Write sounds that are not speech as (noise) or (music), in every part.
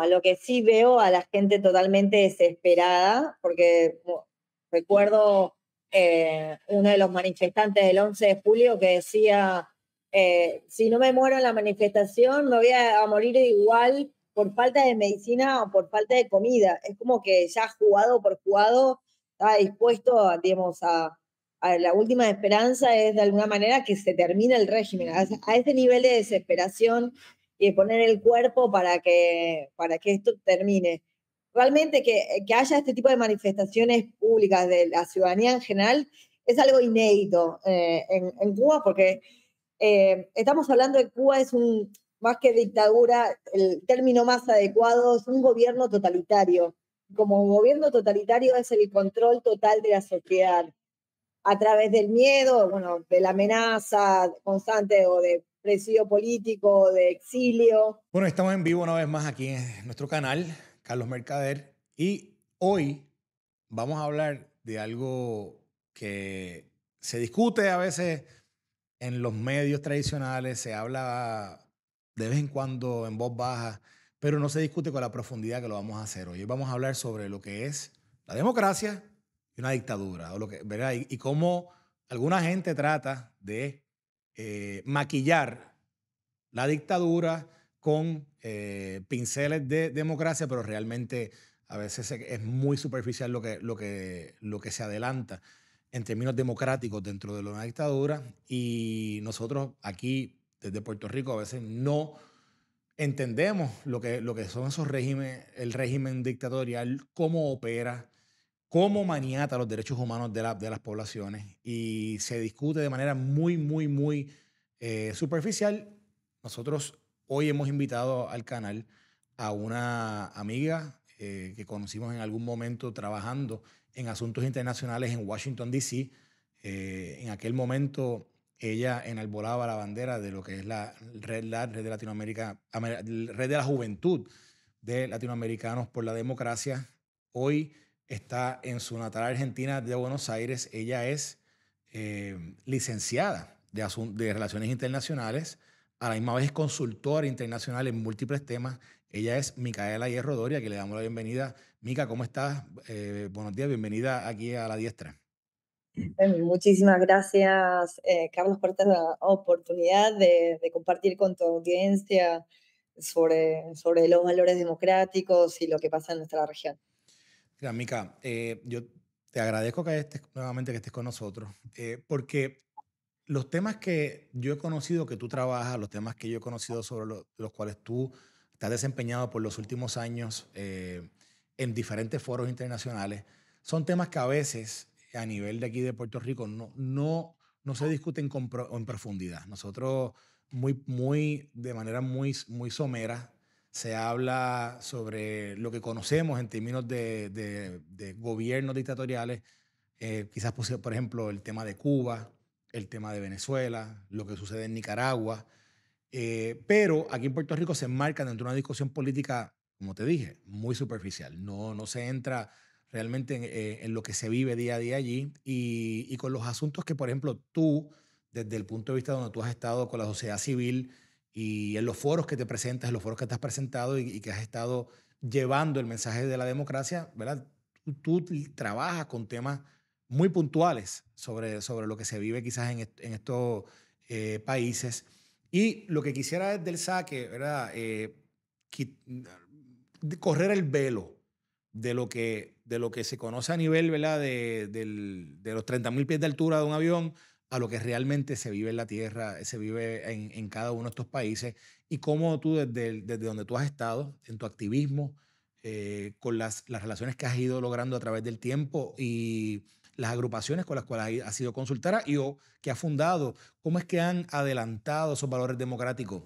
a lo que sí veo a la gente totalmente desesperada, porque recuerdo eh, uno de los manifestantes del 11 de julio que decía, eh, si no me muero en la manifestación, me voy a, morir igual por falta de medicina o por falta de comida. Es como que ya jugado por jugado, está dispuesto, digamos, a, a, la última esperanza es de alguna manera que se termine el régimen. A, a ese nivel de desesperación y poner el cuerpo para que, para que esto termine. Realmente que, que haya este tipo de manifestaciones públicas de la ciudadanía en general es algo inédito eh, en, en, Cuba porque eh, estamos hablando de Cuba es un, más que dictadura, el término más adecuado es un gobierno totalitario. Como gobierno totalitario es el control total de la sociedad a través del miedo, bueno, de la amenaza constante o de presidio político, de exilio. Bueno, estamos en vivo una vez más aquí en nuestro canal, Carlos Mercader, y hoy vamos a hablar de algo que se discute a veces en los medios tradicionales, se habla de vez en cuando en voz baja, pero no se discute con la profundidad que lo vamos a hacer hoy. Vamos a hablar sobre lo que es la democracia y una dictadura, o lo que, ¿verdad? y cómo alguna gente trata de eh, maquillar la dictadura con eh, pinceles de democracia, pero realmente a veces es muy superficial lo que, lo que, lo que se adelanta en términos democráticos dentro de una dictadura y nosotros aquí desde Puerto Rico a veces no entendemos lo que, lo que son esos regímenes, el régimen dictatorial, cómo opera, cómo maniata los derechos humanos de, de las poblaciones y se discute de manera muy, muy, muy eh, superficial. Nosotros hoy hemos invitado al canal a una amiga eh, que conocimos en algún momento trabajando en asuntos internacionales en Washington, D.C. Eh, en aquel momento ella enarbolaba la bandera de lo que es la red, la red de Latinoamérica, red de la juventud de latinoamericanos por la democracia. Hoy está en su natal Argentina de Buenos Aires. Ella es eh, licenciada de, de Relaciones Internacionales, a la misma vez es consultora internacional en múltiples temas. Ella es Micaela Hierro Doria, que le damos la bienvenida. Mica, ¿cómo estás? Eh, buenos días, bienvenida aquí a La Diestra. Muchísimas gracias, eh, Carlos, por esta oportunidad de, de, compartir con tu audiencia sobre, sobre los valores democráticos y lo que pasa en nuestra región. Mira, Mica, eh, yo te agradezco que estés nuevamente que estés con nosotros, eh, porque los temas que yo he conocido que tú trabajas, los temas que yo he conocido sobre los cuales tú estás desempeñado por los últimos años eh, en diferentes foros internacionales, son temas que a veces a nivel de aquí de Puerto Rico no, no, se discuten con, en profundidad. Nosotros muy, muy, de manera muy, muy somera se habla sobre lo que conocemos en términos de, de, gobiernos dictatoriales, eh, quizás por ejemplo el tema de Cuba, el tema de Venezuela, lo que sucede en Nicaragua, eh, pero aquí en Puerto Rico se enmarca dentro de una discusión política, como te dije, muy superficial, no, se entra realmente eh, en, lo que se vive día a día allí y, y con los asuntos que, por ejemplo, tú, desde el punto de vista donde tú has estado con la sociedad civil, y en los foros que te presentas, en los foros que te has presentado y, que has estado llevando el mensaje de la democracia, ¿verdad? Tú, trabajas con temas muy puntuales sobre, sobre lo que se vive quizás en, estos eh, países. Y lo que quisiera es del saque, ¿verdad? Eh, correr el velo de lo, que, de lo que se conoce a nivel, ¿verdad? De, del, de los 30.000 pies de altura de un avión a lo que realmente se vive en la tierra, se vive en, cada uno de estos países y cómo tú desde, donde tú has estado, en tu activismo, eh, con las, relaciones que has ido logrando a través del tiempo y las agrupaciones con las cuales has sido consultada y o que has fundado, cómo es que han adelantado esos valores democráticos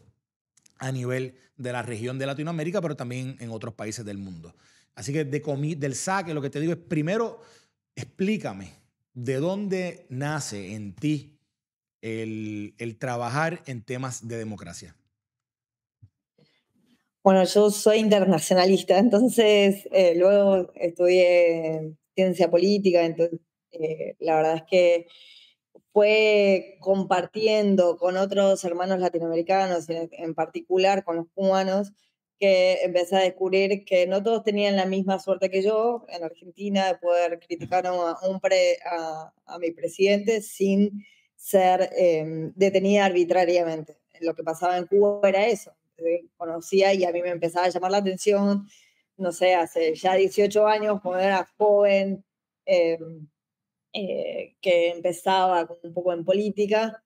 a nivel de la región de Latinoamérica, pero también en otros países del mundo. Así que del saque, lo que te digo es, primero, explícame ¿de dónde nace en ti el, trabajar en temas de democracia? Bueno, yo soy internacionalista, entonces eh, luego estudié ciencia política, entonces eh, la verdad es que fue compartiendo con otros hermanos latinoamericanos, en, particular con los cubanos, que empecé a descubrir que no todos tenían la misma suerte que yo en Argentina de poder criticar a, un pre, a, a mi presidente sin ser eh, detenida arbitrariamente. Lo que pasaba en Cuba era eso. Eh, conocía y a mí me empezaba a llamar la atención, no sé, hace ya 18 años, cuando era joven, eh, que empezaba un poco en política,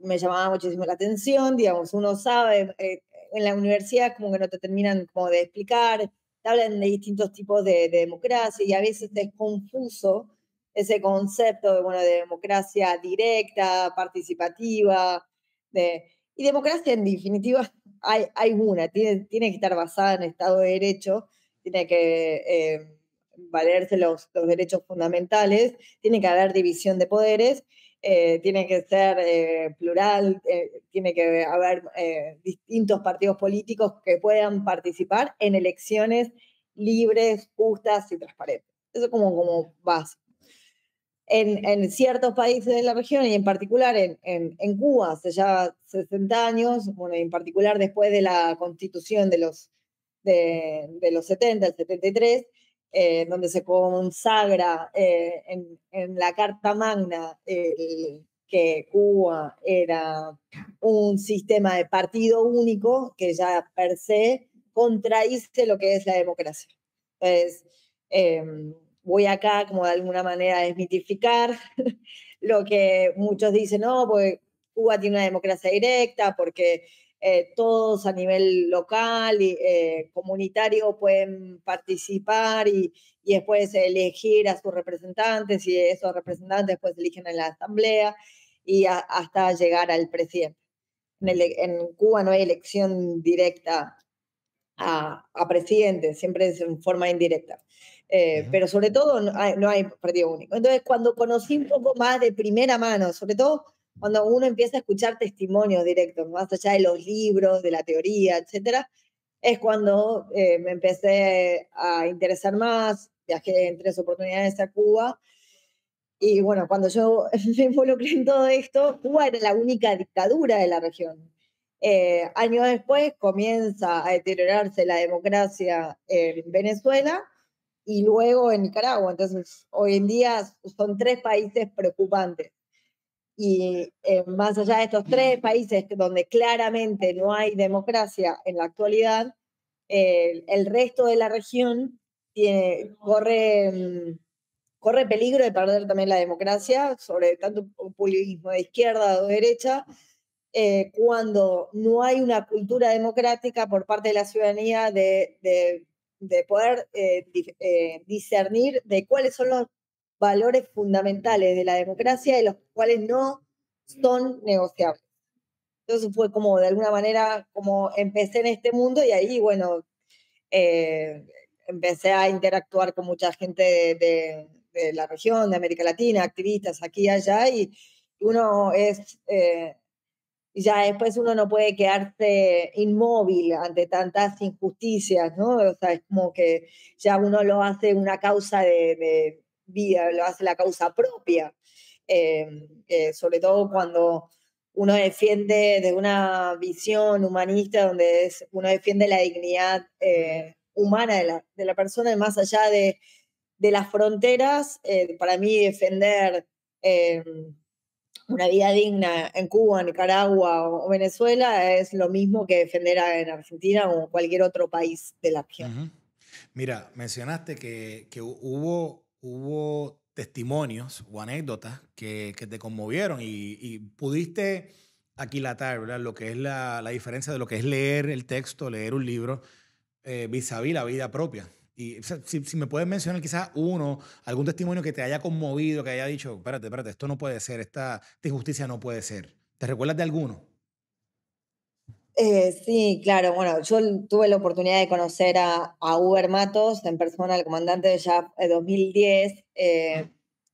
me llamaba muchísimo la atención, digamos, uno sabe, en la universidad como que no te terminan como de explicar, te hablan de distintos tipos de, democracia y a veces es confuso ese concepto de, bueno, de democracia directa, participativa, de, y democracia en definitiva (laughs) hay, hay una, tiene, tiene que estar basada en Estado de Derecho, tiene que eh, valerse los, los derechos fundamentales, tiene que haber división de poderes eh, tiene que ser eh, plural, eh, tiene que haber distintos partidos políticos que puedan participar en elecciones libres, justas y transparentes. Eso como, como base. En, en ciertos países de la región y en particular en, en, Cuba, hace ya 60 años, bueno, en particular después de la constitución de los, de, de los 70, el 73, eh, donde se consagra eh, en, la Carta Magna que Cuba era un sistema de partido único que ya per se contraíste lo que es la democracia. Entonces, em, voy acá como de alguna manera a desmitificar (laughs) lo que muchos dicen, no, porque Cuba tiene una democracia directa, porque eh, todos a nivel local y eh, comunitario pueden participar y, y, después elegir a sus representantes y esos representantes después eligen en la asamblea y hasta llegar al presidente. En, Cuba no hay elección directa a, a presidente, siempre es en forma indirecta. Eh, pero sobre todo no hay partido único. Entonces, cuando conocí un poco más de primera mano, sobre todo cuando uno empieza a escuchar testimonios directos, más allá de los libros, de la teoría, etcétera, es cuando eh, me empecé a interesar más, viajé en tres oportunidades a Cuba. Y bueno, cuando yo (laughs) me involucré en todo esto, Cuba era la única dictadura de la región. Eh, años después comienza a deteriorarse la democracia en Venezuela y luego en Nicaragua. Entonces, hoy en día son tres países preocupantes. Y eh, más allá de estos tres países donde claramente no hay democracia en la actualidad, el resto de la región corre, mm, corre peligro de perder también la democracia, sobre tanto populismo de izquierda o derecha, eh, cuando no hay una cultura democrática por parte de la ciudadanía de poder eh, discernir de cuáles son los valores fundamentales de la democracia y los cuales no son negociables. Entonces fue como, de alguna manera, como empecé en este mundo y ahí, bueno, eh, empecé a interactuar con mucha gente de, la región, de América Latina, activistas aquí y allá, y uno es, eh, ya después uno no puede quedarse inmóvil ante tantas injusticias, ¿no? O sea, es como que ya uno lo hace una causa de vida, lo hace la causa propia. Em, eh, sobre todo cuando uno defiende de una visión humanista donde uno defiende la dignidad eh, humana de la, persona más allá de, las fronteras, eh, para mí defender em, una vida digna en Cuba, Nicaragua o, Venezuela es lo mismo que defender en Argentina o cualquier otro país de la región. Mira, mencionaste que, que hubo hubo testimonios o anécdotas que, te conmovieron y, pudiste aquilatar ¿verdad? lo que es la, diferencia de lo que es leer el texto, leer un libro vis a vis la vida propia. Y si, me puedes mencionar quizás uno, algún testimonio que te haya conmovido, que haya dicho, espérate, espérate, esto no puede ser, esta injusticia no puede ser. ¿Te recuerdas de alguno? Eh, sí, claro. Bueno, yo tuve la oportunidad de conocer a, a Uber Matos en persona, el comandante de JAP en 2010.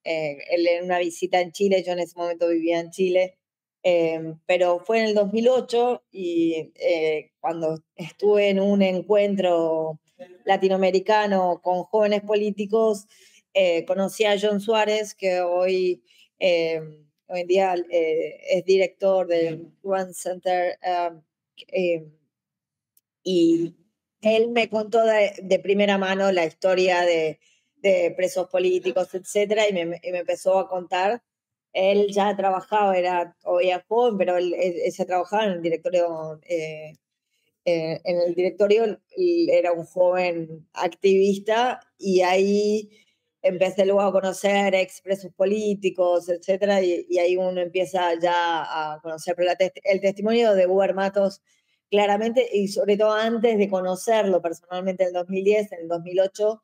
él en una visita en Chile, yo en ese momento vivía en Chile. Eh, pero fue en el 2008 y eh, cuando estuve en un encuentro latinoamericano con jóvenes políticos, conocí a John Suárez, que hoy hoy en día es director del One Center Em, y él me contó de, primera mano la historia de, presos políticos, etcétera, y me, empezó a contar. Él ya trabajaba, era joven, pero él, se trabajaba en el directorio, eh, eh, en el directorio era un joven activista y ahí empecé luego a conocer expresos políticos, etcétera, y, ahí uno empieza ya a conocer. Pero el testimonio de Uber Matos, claramente, y sobre todo antes de conocerlo personalmente en el 2010, en el 2008,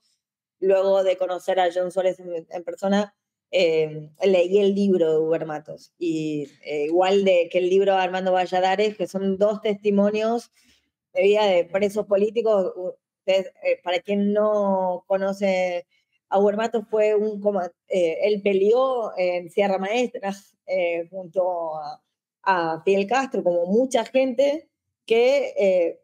luego de conocer a John Suárez en, persona, eh, leí el libro de Uber Matos. Y eh, igual de que el libro de Armando Valladares, que son dos testimonios de vida de presos políticos, eh, para quien no conoce Aguermato fue un comandante, eh, él peleó en Sierra Maestra eh, junto a, Fidel Castro, como mucha gente que eh,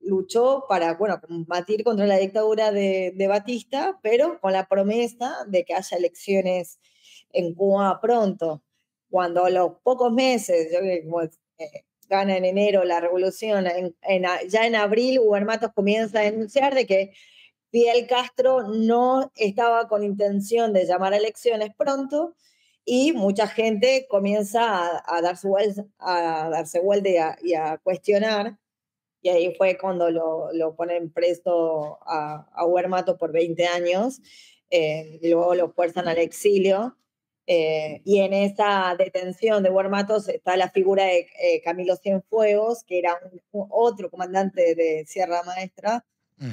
luchó para, bueno, combatir contra la dictadura de, Batista, pero con la promesa de que haya elecciones en Cuba pronto. Cuando a los pocos meses, gana en enero la revolución, ya en abril huermatos comienza a denunciar de que Fidel Castro no estaba con intención de llamar a elecciones pronto y mucha gente comienza a, darse, vuelta, a darse vuelta y a, cuestionar. Y ahí fue cuando lo, ponen preso a, a Huermato por 20 años, eh, luego lo fuerzan al exilio. Eh, y en esa detención de Huermatos está la figura de eh, Camilo Cienfuegos, que era otro comandante de Sierra Maestra,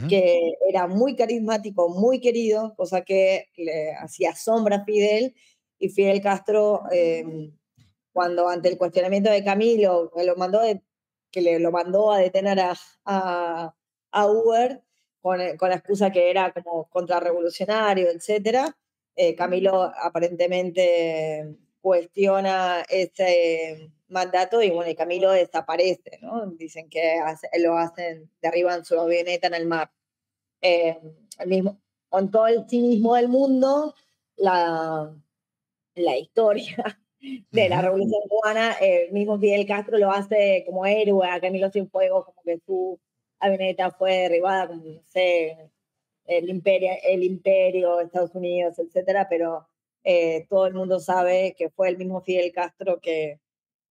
que era muy carismático, muy querido, cosa que le hacía sombra a Fidel. Y Fidel Castro, em, cuando ante el cuestionamiento de Camilo, que lo mandó, que le, lo mandó a detener a, a, a Uber con, eh, con, la excusa que era como contrarrevolucionario, etc., eh, Camilo aparentemente cuestiona este mandato y bueno, y Camilo desaparece, ¿no? Dicen que lo hacen, derriban su avioneta en el mar. Eh, el mismo, con todo el cinismo del mundo, la, la historia (laughs) de la Revolución Cubana, el eh, mismo Fidel Castro lo hace como héroe a Camilo Fuego como que su avioneta fue derribada, como no sé, el imperio, el imperio Estados Unidos, etcétera, pero eh, todo el mundo sabe que fue el mismo Fidel Castro que,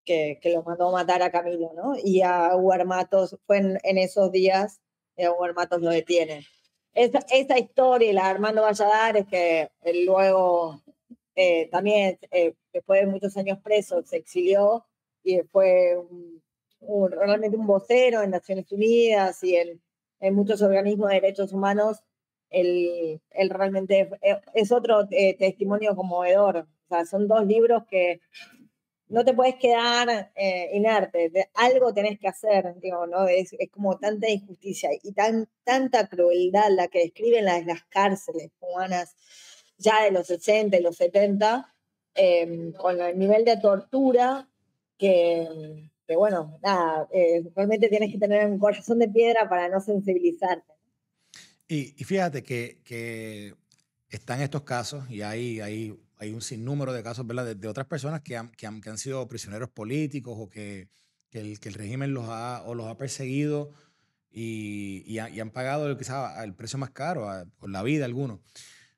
que, lo mandó mandó matar a Camilo, ¿no? Y a Huermatos, fue en, esos días, a eh, Huermatos lo detiene. Esa, esa, historia, la de Armando es que eh, luego eh, también, después de muchos años preso, se exilió y fue un, realmente un vocero en Naciones Unidas y en, muchos organismos de derechos humanos, él, él realmente es, otro testimonio conmovedor. O sea, son dos libros que no te puedes quedar inerte, eh, algo tenés que hacer, digo, ¿no? Es, como tanta injusticia y tan, tanta crueldad la que describen las, las cárceles cubanas ya de los 60 y los 70, em, con el nivel de tortura que, bueno, nada, eh, realmente tienes que tener un corazón de piedra para no sensibilizarte. Y, fíjate que, que están estos casos y hay, hay hay un sinnúmero de casos De, otras personas que han, que han, que, han, sido prisioneros políticos o que, que, el, que el régimen los ha, o los ha perseguido y, y, han pagado quizás el precio más caro, la vida algunos.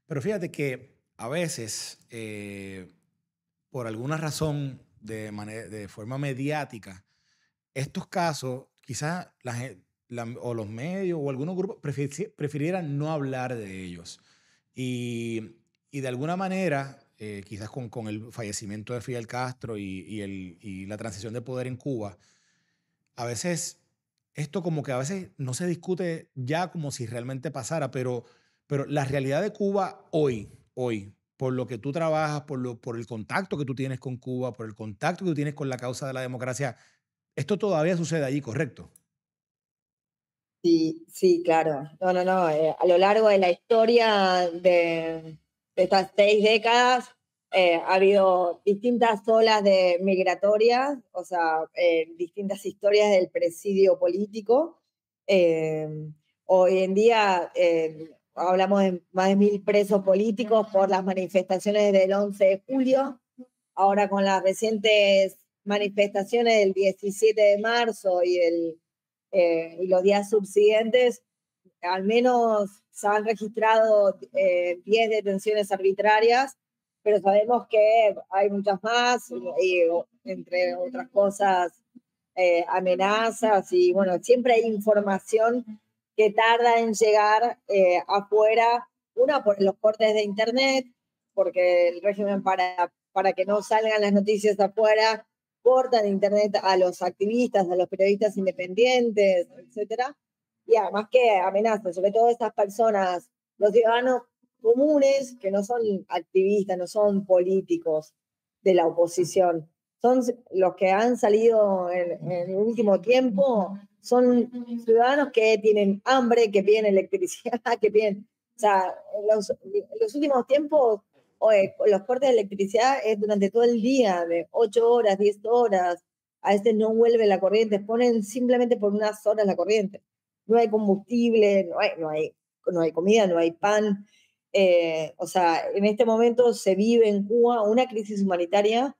Pero fíjate que a veces, eh, por alguna razón, de, manera, de forma mediática, estos casos, quizás la, o los medios o algunos grupos prefirieran no hablar de ellos. Y, y de alguna manera eh, quizás con, con, el fallecimiento de Fidel Castro y, el, la transición de poder en Cuba, a veces esto como que a veces no se discute ya como si realmente pasara, pero, pero la realidad de Cuba hoy, hoy, por lo que tú trabajas, por, lo, por el contacto que tú tienes con Cuba, por el contacto que tú tienes con la causa de la democracia, esto todavía sucede allí, ¿correcto? Sí, sí, claro. No, no, no. Eh, a lo largo de la historia de, estas seis décadas eh, ha habido distintas olas de migratorias, o sea, eh, distintas historias del presidio político. Eh, hoy en día hablamos de más de mil presos políticos por las manifestaciones del 11 de julio. Ahora con las recientes manifestaciones del 17 de marzo y, el, y los días subsiguientes, al menos se han registrado 10 eh, detenciones arbitrarias, pero sabemos que hay muchas más, y, entre otras cosas, eh, amenazas y bueno, siempre hay información que tarda en llegar eh, afuera, una por los cortes de Internet, porque el régimen para, para que no salgan las noticias afuera, corta de Internet a los activistas, a los periodistas independientes, etcétera y además que amenazan, sobre todo estas personas, los ciudadanos comunes, que no son activistas, no son políticos de la oposición, son los que han salido en, el último tiempo, son ciudadanos que tienen hambre, que piden electricidad, (laughs) que piden... O sea, en los, últimos tiempos los cortes de electricidad es durante todo el día, de 8 horas, 10 horas. A este no vuelve la corriente, ponen simplemente por unas horas la corriente no hay combustible, no hay, no hay, comida, no hay pan. Eh, o sea, en este momento se vive en Cuba una crisis humanitaria,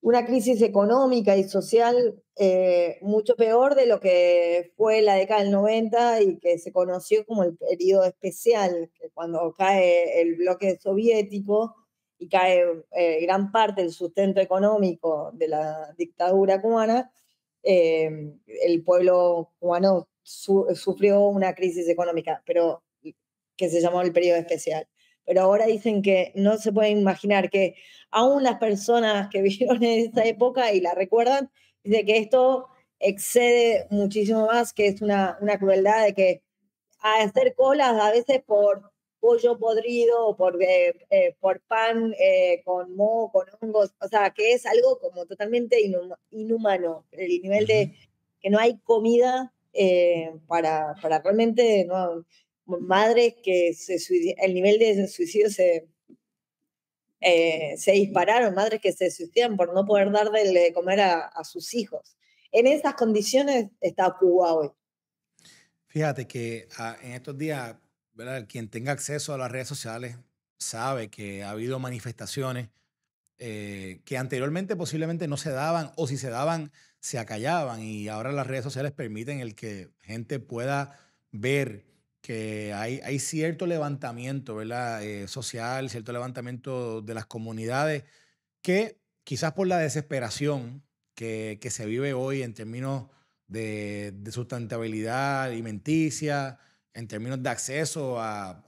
una crisis económica y social eh, mucho peor de lo que fue la década del 90 y que se conoció como el periodo especial, cuando cae el bloque soviético y cae eh, gran parte del sustento económico de la dictadura cubana, el pueblo cubano sufrió una crisis económica, pero mm, que se llamó el periodo especial. Pero ahora dicen que no se puede imaginar que aún las personas que (laughs) vivieron en esa época y la recuerdan, de que esto excede muchísimo más, que es una, una crueldad de que hacer colas a veces por pollo podrido, por, eh, eh, por pan eh, con moho, con hongos, o sea, que es algo como totalmente inhumano, el nivel de que no hay comida eh, para, para, realmente ¿no? madres que se el nivel de suicidio se, eh, se dispararon, madres que se suicidan por no poder dar de comer a, sus hijos. En esas condiciones está Cuba hoy. Fíjate que ah, en estos días, ¿verdad? quien tenga acceso a las redes sociales sabe que ha habido manifestaciones eh, que anteriormente posiblemente no se daban o si se daban se acallaban y ahora las redes sociales permiten el que gente pueda ver que hay, cierto levantamiento ¿verdad? Eh, social, cierto levantamiento de las comunidades que quizás por la desesperación que, se vive hoy en términos de, sustentabilidad alimenticia, en términos de acceso a,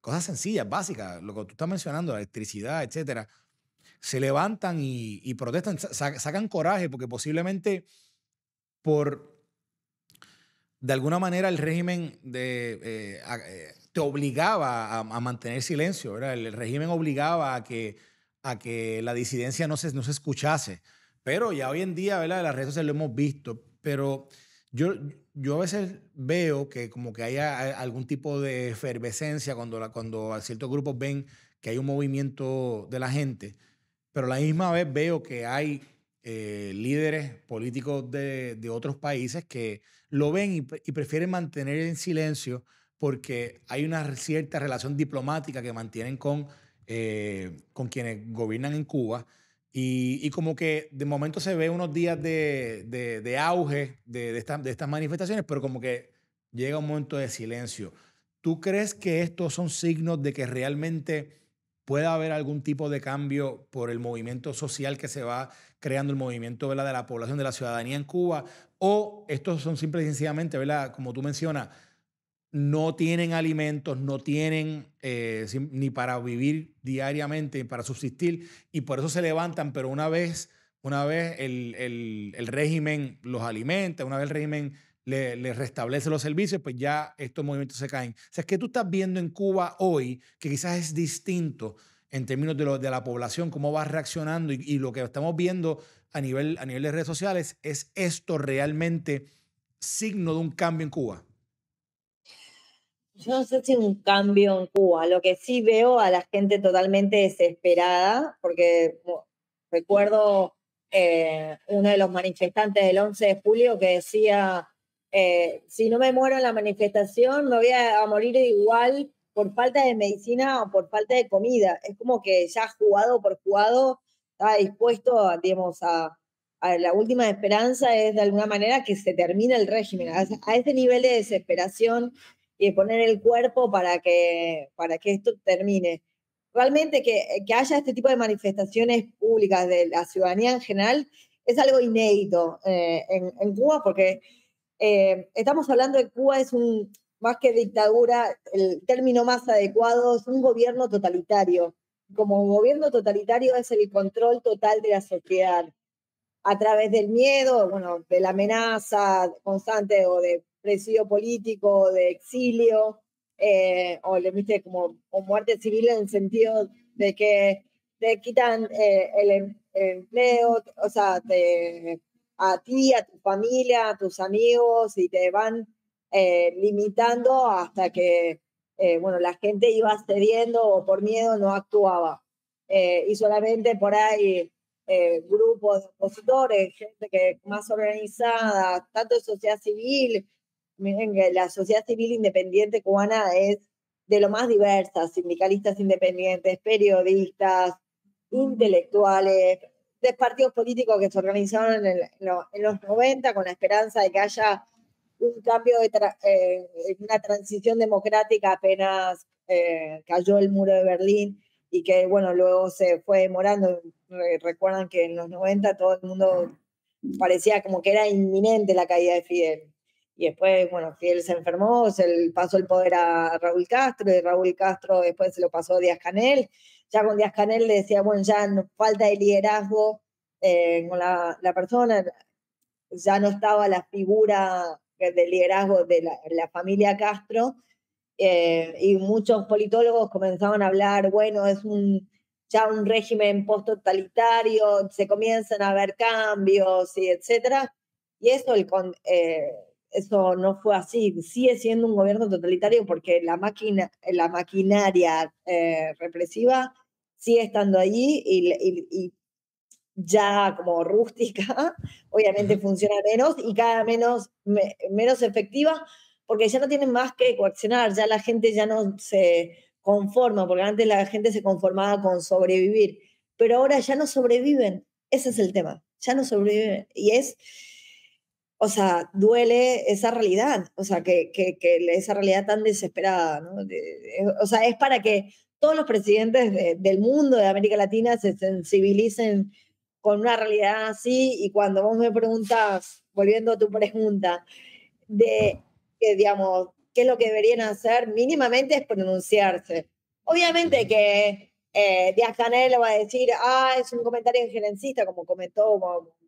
cosas sencillas, básicas, lo que tú estás mencionando, electricidad, etcétera se levantan y, protestan, sacan coraje porque posiblemente por, de alguna manera, el régimen de, eh, eh, te obligaba a, mantener silencio, El, régimen obligaba a que, a que la disidencia no se, no se escuchase. Pero ya hoy en día, ¿verdad? Las redes sociales lo hemos visto, pero yo, yo a veces veo que como que haya algún tipo de efervescencia cuando, la, cuando ciertos grupos ven que hay un movimiento de la gente pero la misma vez veo que hay eh, líderes políticos de, otros países que lo ven y, prefieren mantener en silencio porque hay una cierta relación diplomática que mantienen con, eh, con quienes gobiernan en Cuba. Y, como que de momento se ve unos días de, auge de, de estas manifestaciones, pero como que llega un momento de silencio. ¿Tú crees que estos son signos de que realmente puede haber algún tipo de cambio por el movimiento social que se va creando, el movimiento de la población, de la ciudadanía en Cuba, o estos son simple y sencillamente, como tú mencionas, no tienen alimentos, no tienen eh, ni para vivir diariamente, para subsistir, y por eso se levantan, pero una vez, una vez el, el régimen los alimenta, una vez el régimen le, restablece los servicios, pues ya estos movimientos se caen. O sea, es que tú estás viendo en Cuba hoy que quizás es distinto en términos de, lo, de la población, cómo va reaccionando y, lo que estamos viendo a nivel, a nivel de redes sociales, ¿es esto realmente signo de un cambio en Cuba? Yo no sé si un cambio en Cuba. Lo que sí veo a la gente totalmente desesperada, porque recuerdo eh, uno de los manifestantes del 11 de julio que decía, eh, si no me muero en la manifestación, me voy a, morir igual por falta de medicina o por falta de comida. Es como que ya jugado por jugado, está dispuesto, digamos, a, la última esperanza es de alguna manera que se termine el régimen. A, este ese nivel de desesperación y de poner el cuerpo para que, para que esto termine realmente que, que, haya este tipo de manifestaciones públicas de la ciudadanía en general es algo inédito eh, en, en, Cuba porque eh, estamos hablando de Cuba, es un, más que dictadura, el término más adecuado es un gobierno totalitario. Como gobierno totalitario es el control total de la sociedad a través del miedo, bueno, de la amenaza constante o de presidio político, de exilio, eh, o le viste como muerte civil en el sentido de que te quitan eh, em, el empleo, o sea, te a ti, a tu familia, a tus amigos y te van eh, limitando hasta que, eh, bueno, la gente iba cediendo o por miedo no actuaba. Eh, y solamente por ahí grupos de opositores, gente que más organizada, tanto sociedad civil, miren la sociedad civil independiente cubana es de lo más diversa, sindicalistas independientes, periodistas, intelectuales, tres partidos políticos que se organizaron en, los 90 con la esperanza de que haya un cambio, de eh, una transición democrática apenas eh, cayó el muro de Berlín y que bueno, luego se fue demorando. recuerdan que en los 90 todo el mundo parecía como que era inminente la caída de Fidel. Y después, bueno, Fidel se enfermó, se pasó el poder a Raúl Castro, y Raúl Castro después se lo pasó a Díaz Canel, ya con Díaz Canel le decía, bueno, ya no, falta de liderazgo eh, con la, la, persona, ya no estaba la figura de liderazgo de la, familia Castro, eh, y muchos politólogos comenzaban a hablar, bueno, es un, ya un régimen post-totalitario, se comienzan a ver cambios y etcétera, y eso, el, eh, eso no fue así, sigue siendo un gobierno totalitario porque la, máquina, la maquinaria represiva sigue estando allí y, ya como rústica, (laughs) obviamente funciona menos y cada menos, menos efectiva, porque ya no tienen más que coaccionar, ya la gente ya no se conforma, porque antes la gente se conformaba con sobrevivir, pero ahora ya no sobreviven, ese es el tema, ya no sobreviven. Y es, o sea, duele esa realidad, o sea, que, esa realidad tan desesperada, ¿no? o sea, es para que todos los presidentes del mundo, de América Latina, se sensibilicen con una realidad así. Y cuando vos me preguntas, volviendo a tu pregunta, de que, digamos, qué es lo que deberían hacer, mínimamente es pronunciarse. Obviamente que eh, Díaz Canel va a decir, ah, es un comentario gerencista, como comentó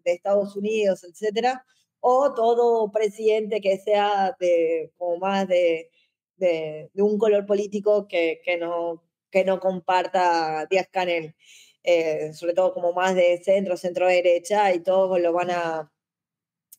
de Estados Unidos, etcétera, o todo presidente que sea de, como más de, de, de un color político que, que, no, no comparta Díaz Canel, eh, sobre todo como más de centro, centro derecha, y todos lo van a,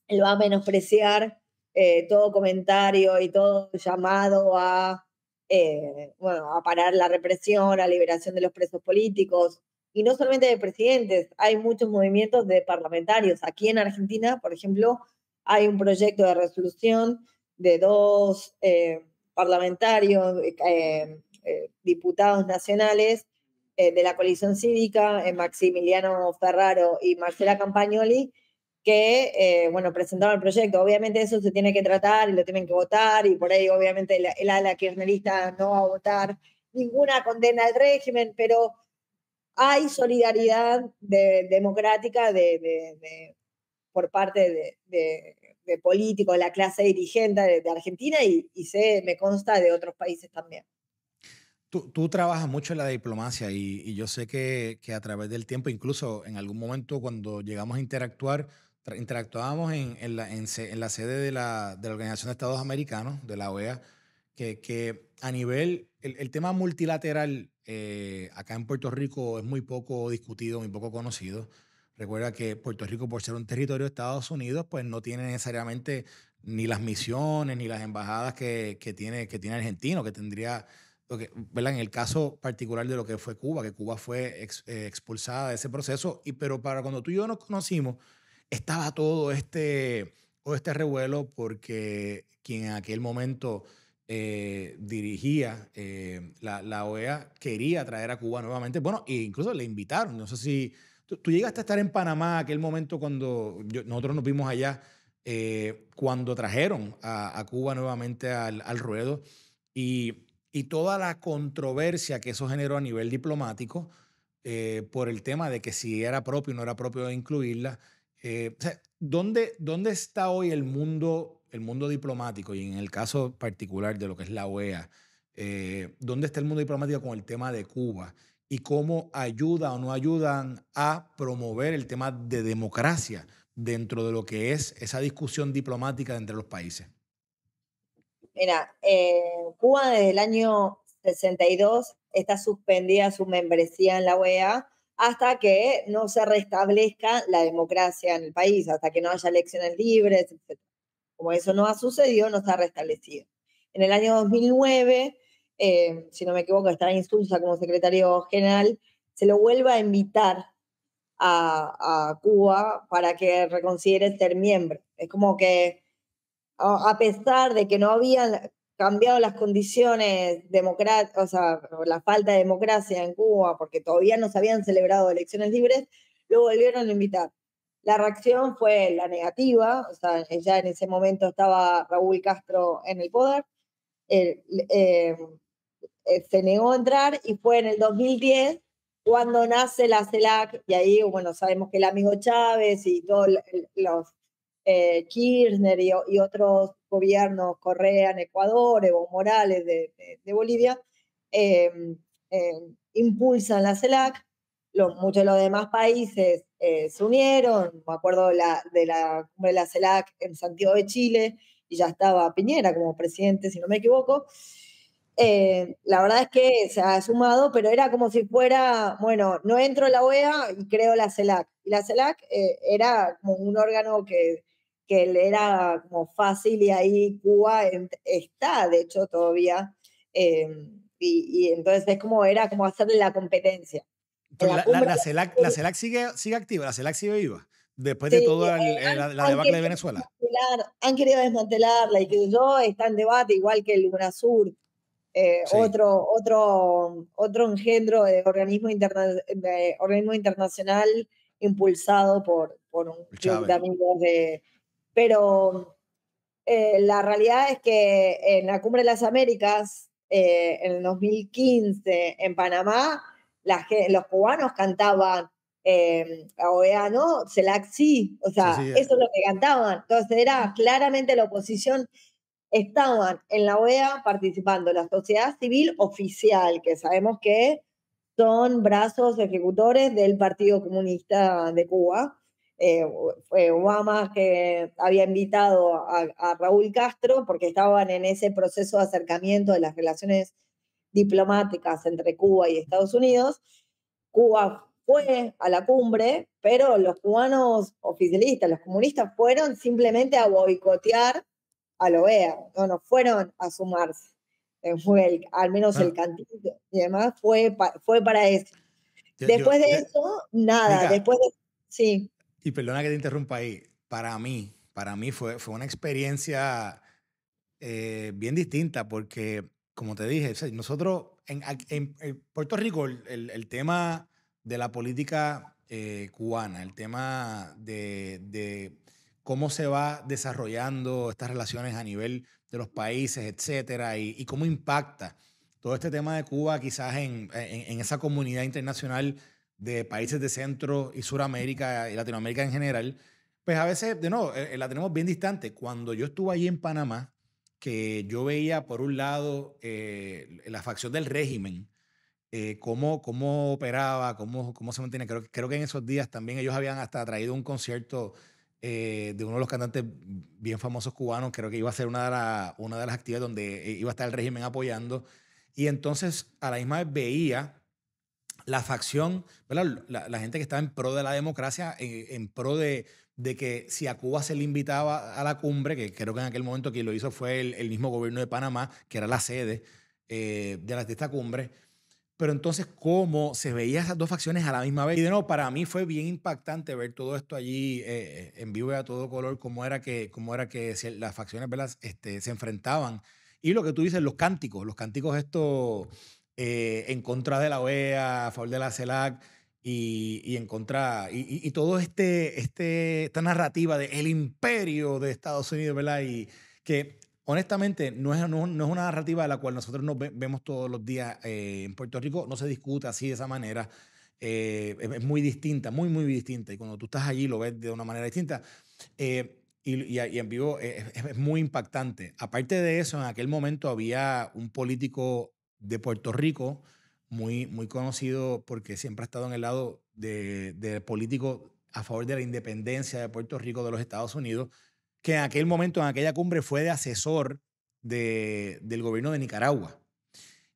lo van a menospreciar, eh, todo comentario y todo llamado a, eh, bueno, a parar la represión, a liberación de los presos políticos, y no solamente de presidentes, hay muchos movimientos de parlamentarios. Aquí en Argentina, por ejemplo, hay un proyecto de resolución de dos parlamentarios, eh, diputados nacionales eh, de la coalición cívica, eh, Maximiliano Ferraro y Marcela Campagnoli, que bueno, presentaron el proyecto. Obviamente eso se tiene que tratar y lo tienen que votar y por ahí obviamente el, ala kirchnerista no va a votar ninguna condena al régimen, pero hay solidaridad democrática de, por parte de, políticos, de la clase dirigente de, Argentina y, y se, me consta de otros países también. Tú, trabajas mucho en la diplomacia y, yo sé que, a través del tiempo, incluso en algún momento cuando llegamos a interactuar, interactuábamos en, en, la, sede de la, Organización de Estados Americanos, de la OEA, que, a nivel, el, tema multilateral eh, acá en Puerto Rico es muy poco discutido, muy poco conocido. Recuerda que Puerto Rico, por ser un territorio de Estados Unidos, pues no tiene necesariamente ni las misiones, ni las embajadas que, tiene, que tiene Argentina, que tendría en el caso particular de lo que fue Cuba, que Cuba fue eh, expulsada de ese proceso, y, pero para cuando tú y yo nos conocimos, estaba todo este, o este revuelo porque quien en aquel momento eh, dirigía eh, la, la, OEA quería traer a Cuba nuevamente, bueno, e incluso le invitaron, no sé si tú, llegaste a estar en Panamá aquel momento cuando nosotros nos vimos allá, cuando trajeron a, a Cuba nuevamente al, al ruedo. Y y toda la controversia que eso generó a nivel diplomático eh, por el tema de que si era propio o no era propio incluirla. Eh, ¿dónde, está hoy el mundo, el mundo diplomático y en el caso particular de lo que es la OEA? Eh, ¿Dónde está el mundo diplomático con el tema de Cuba? y cómo ayuda o no ayudan a promover el tema de democracia dentro de lo que es esa discusión diplomática entre los países. Mira, eh, Cuba desde el año 62 está suspendida su membresía en la OEA hasta que no se restablezca la democracia en el país, hasta que no haya elecciones libres, etc. Como eso no ha sucedido, no está restablecido. En el año 2009, eh, si no me equivoco, estaba insulsa como secretario general, se lo vuelve a invitar a, a Cuba para que reconsidere ser miembro. Es como que a pesar de que no habían cambiado las condiciones o sea, la falta de democracia en Cuba, porque todavía no se habían celebrado elecciones libres, lo volvieron a invitar. La reacción fue la negativa, o sea, ya en ese momento estaba Raúl Castro en el poder, eh, eh, eh, se negó a entrar y fue en el 2010 cuando nace la CELAC, y ahí, bueno, sabemos que el amigo Chávez y todos los eh, Kirchner y, otros gobiernos, Correa en Ecuador, Evo Morales de, Bolivia, em, em, impulsan la CELAC, muchos de los demás países eh, se unieron, me acuerdo de la cumbre de la CELAC en Santiago de Chile, y ya estaba Piñera como presidente, si no me equivoco. Eh, la verdad es que se ha sumado, pero era como si fuera, bueno, no entro en la OEA y creo la CELAC. Y la CELAC era como un órgano que que le era como fácil y ahí Cuba está, de hecho, todavía. Eh, y, entonces es como era como hacerle la competencia. la, la, CELAC, la, CELAC, sigue, sigue activa, la CELAC sigue viva, después de toda la, debacle de Venezuela. Han querido desmantelarla y que yo está en debate, igual que el UNASUR, eh, otro, otro, otro engendro de organismo, de organismo internacional impulsado por, por un grupo de amigos de, pero eh, la realidad es que en la Cumbre de las Américas, eh, en el 2015, en Panamá, los cubanos cantaban eh, Oeano, sí o sea, eso es eh. lo que cantaban. Entonces era claramente la oposición, estaban en la OEA participando, la sociedad civil oficial, que sabemos que son brazos ejecutores del Partido Comunista de Cuba. Eh, fue Obama que había invitado a, Raúl Castro porque estaban en ese proceso de acercamiento de las relaciones diplomáticas entre Cuba y Estados Unidos. Cuba fue a la cumbre, pero los cubanos oficialistas, los comunistas, fueron simplemente a boicotear a la OEA, no, no fueron a sumarse. Eh, fue el, al menos el cantito y demás fue, fue para eso. Después de eso, nada. Después de, sí. Y perdona que te interrumpa ahí, para mí, para mí fue, fue una experiencia eh, bien distinta porque, como te dije, nosotros en, Puerto Rico el, el, tema de la política eh, cubana, el tema de, de cómo se va desarrollando estas relaciones a nivel de los países, etcétera, y, cómo impacta todo este tema de Cuba quizás en, en, en, esa comunidad internacional de países de Centro y Suramérica y Latinoamérica en general, pues a veces, de nuevo, eh, eh, la tenemos bien distante. Cuando yo estuve allí en Panamá, que yo veía por un lado eh, la facción del régimen, cómo, operaba, cómo, cómo se mantiene Creo, creo que en esos días también ellos habían hasta traído un concierto de uno de los cantantes bien famosos cubanos, creo que iba a ser una de, una de las actividades donde iba a estar el régimen apoyando. Y entonces a la misma vez veía la facción, La, gente que estaba en pro de la democracia, en, pro de, que si a Cuba se le invitaba a la cumbre, que creo que en aquel momento quien lo hizo fue el, mismo gobierno de Panamá, que era la sede eh, de, la, de esta cumbre. Pero entonces, ¿cómo se veían esas dos facciones a la misma vez? Y de nuevo, para mí fue bien impactante ver todo esto allí eh, eh, en vivo y a todo color, cómo era que, cómo era que las facciones este, se enfrentaban. Y lo que tú dices, los cánticos, los cánticos esto eh, en contra de la OEA, a favor de la CELAC e y, en contra. Y, y, todo este, este, esta narrativa de imperio de Estados Unidos, ¿verdad? Y que honestamente no es, no, es una narrativa de la cual nosotros nos vemos todos los días eh, en Puerto Rico, no se discute así de esa manera. Eh, es muy distinta, muy, muy distinta. Y cuando tú estás allí lo ves de una manera distinta. y, en vivo es, muy impactante. Aparte de eso, en aquel momento había un político de Puerto Rico, muy, muy conocido porque siempre ha estado en el lado de, político a favor de la independencia de Puerto Rico de los Estados Unidos, que en aquel momento, en aquella cumbre, fue de asesor del gobierno de Nicaragua.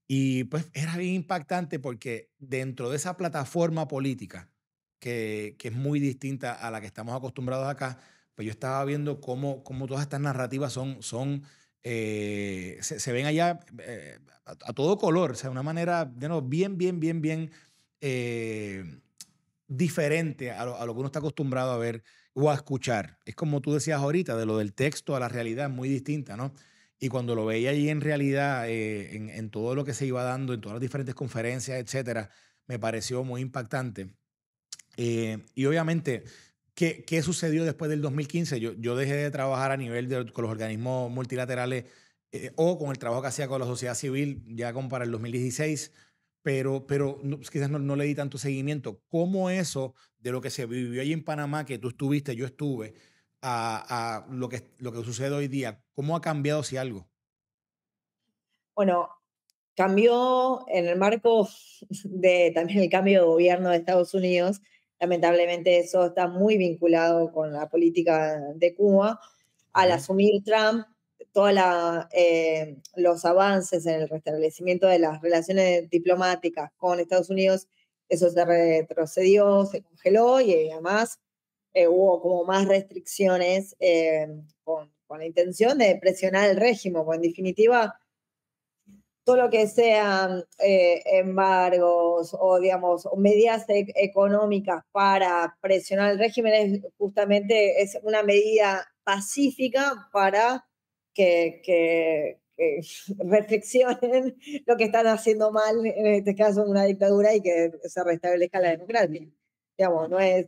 Y pues era bien impactante porque dentro de esa plataforma política, que, es muy distinta a la que estamos acostumbrados acá, pues yo estaba viendo cómo, cómo todas estas narrativas son, son eh, se, ven allá eh, a, todo color, o sea, de una manera de nuevo, bien, bien, bien, bien eh, diferente a lo, que uno está acostumbrado a ver o a escuchar. Es como tú decías ahorita, de lo del texto a la realidad, muy distinta, ¿no? Y cuando lo veía allí en realidad, en, en, todo lo que se iba dando, en todas las diferentes conferencias, etcétera, me pareció muy impactante. y obviamente, ¿Qué, sucedió después del 2015? Yo, yo dejé de trabajar a nivel de con los organismos multilaterales eh, o con el trabajo que hacía con la sociedad civil ya como para el 2016, pero, pero quizás no, le di tanto seguimiento. ¿Cómo eso de lo que se vivió ahí en Panamá, que tú estuviste, yo estuve, a, a lo, que, lo que sucede hoy día, cómo ha cambiado si algo? Bueno, cambió en el marco de también el cambio de gobierno de Estados Unidos Lamentablemente eso está muy vinculado con la política de Cuba. Al asumir Trump, todos eh, los avances en el restablecimiento de las relaciones diplomáticas con Estados Unidos, eso se retrocedió, se congeló y además eh, hubo como más restricciones eh, con, la intención de presionar el régimen, porque en definitiva todo lo que sean eh, embargos o, digamos, medidas e-, económicas para presionar al régimen es justamente es una medida pacífica para que, (laughs) reflexionen lo que están haciendo mal, en este caso en una dictadura, y que se restablezca la democracia. Digamos, no es...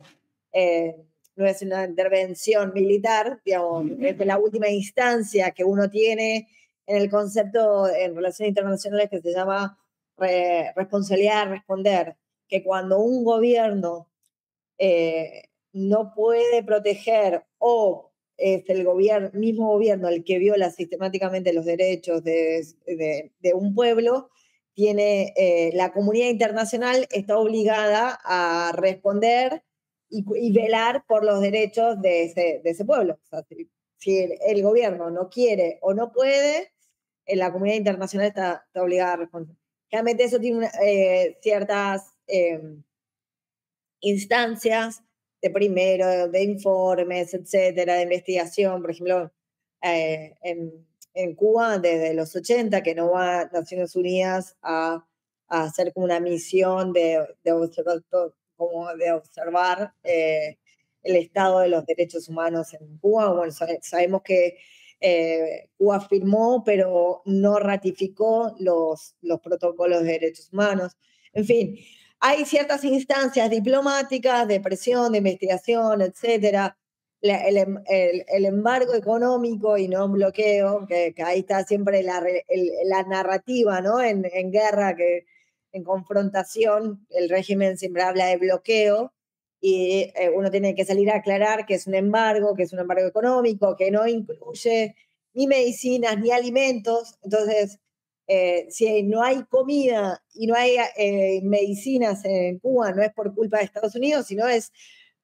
Eh, no es una intervención militar, digamos, es la última instancia que uno tiene en el concepto en relaciones internacionales que se llama eh, responsabilidad de responder, que cuando un gobierno eh, no puede proteger o es el gobierno, mismo gobierno el que viola sistemáticamente los derechos de, de, un pueblo, tiene eh, la comunidad internacional está obligada a responder y, velar por los derechos de ese, de ese pueblo. si, el, gobierno no quiere o no puede, la comunidad internacional está, obligada a responder. Realmente eso tiene eh, ciertas em, instancias de primero, de informes, etcétera, de investigación, por ejemplo, eh, en, Cuba desde los 80, que no va Naciones Unidas a, hacer como una misión de, observar, de observar eh, el estado de los derechos humanos en Cuba. Bueno, sabemos que eh, afirmó pero no ratificó los, los protocolos de derechos humanos. En fin, hay ciertas instancias diplomáticas de presión, de investigación, etcétera. Em, el, embargo económico y no un bloqueo, que, ahí está siempre la, la narrativa, ¿no? En, en, guerra, que, en confrontación, el régimen siempre habla de bloqueo, y eh, uno tiene que salir a aclarar que es un embargo, que es un embargo económico, que no incluye ni medicinas ni alimentos. Entonces, eh, si no hay comida y no hay eh, medicinas en Cuba, no es por culpa de Estados Unidos, sino es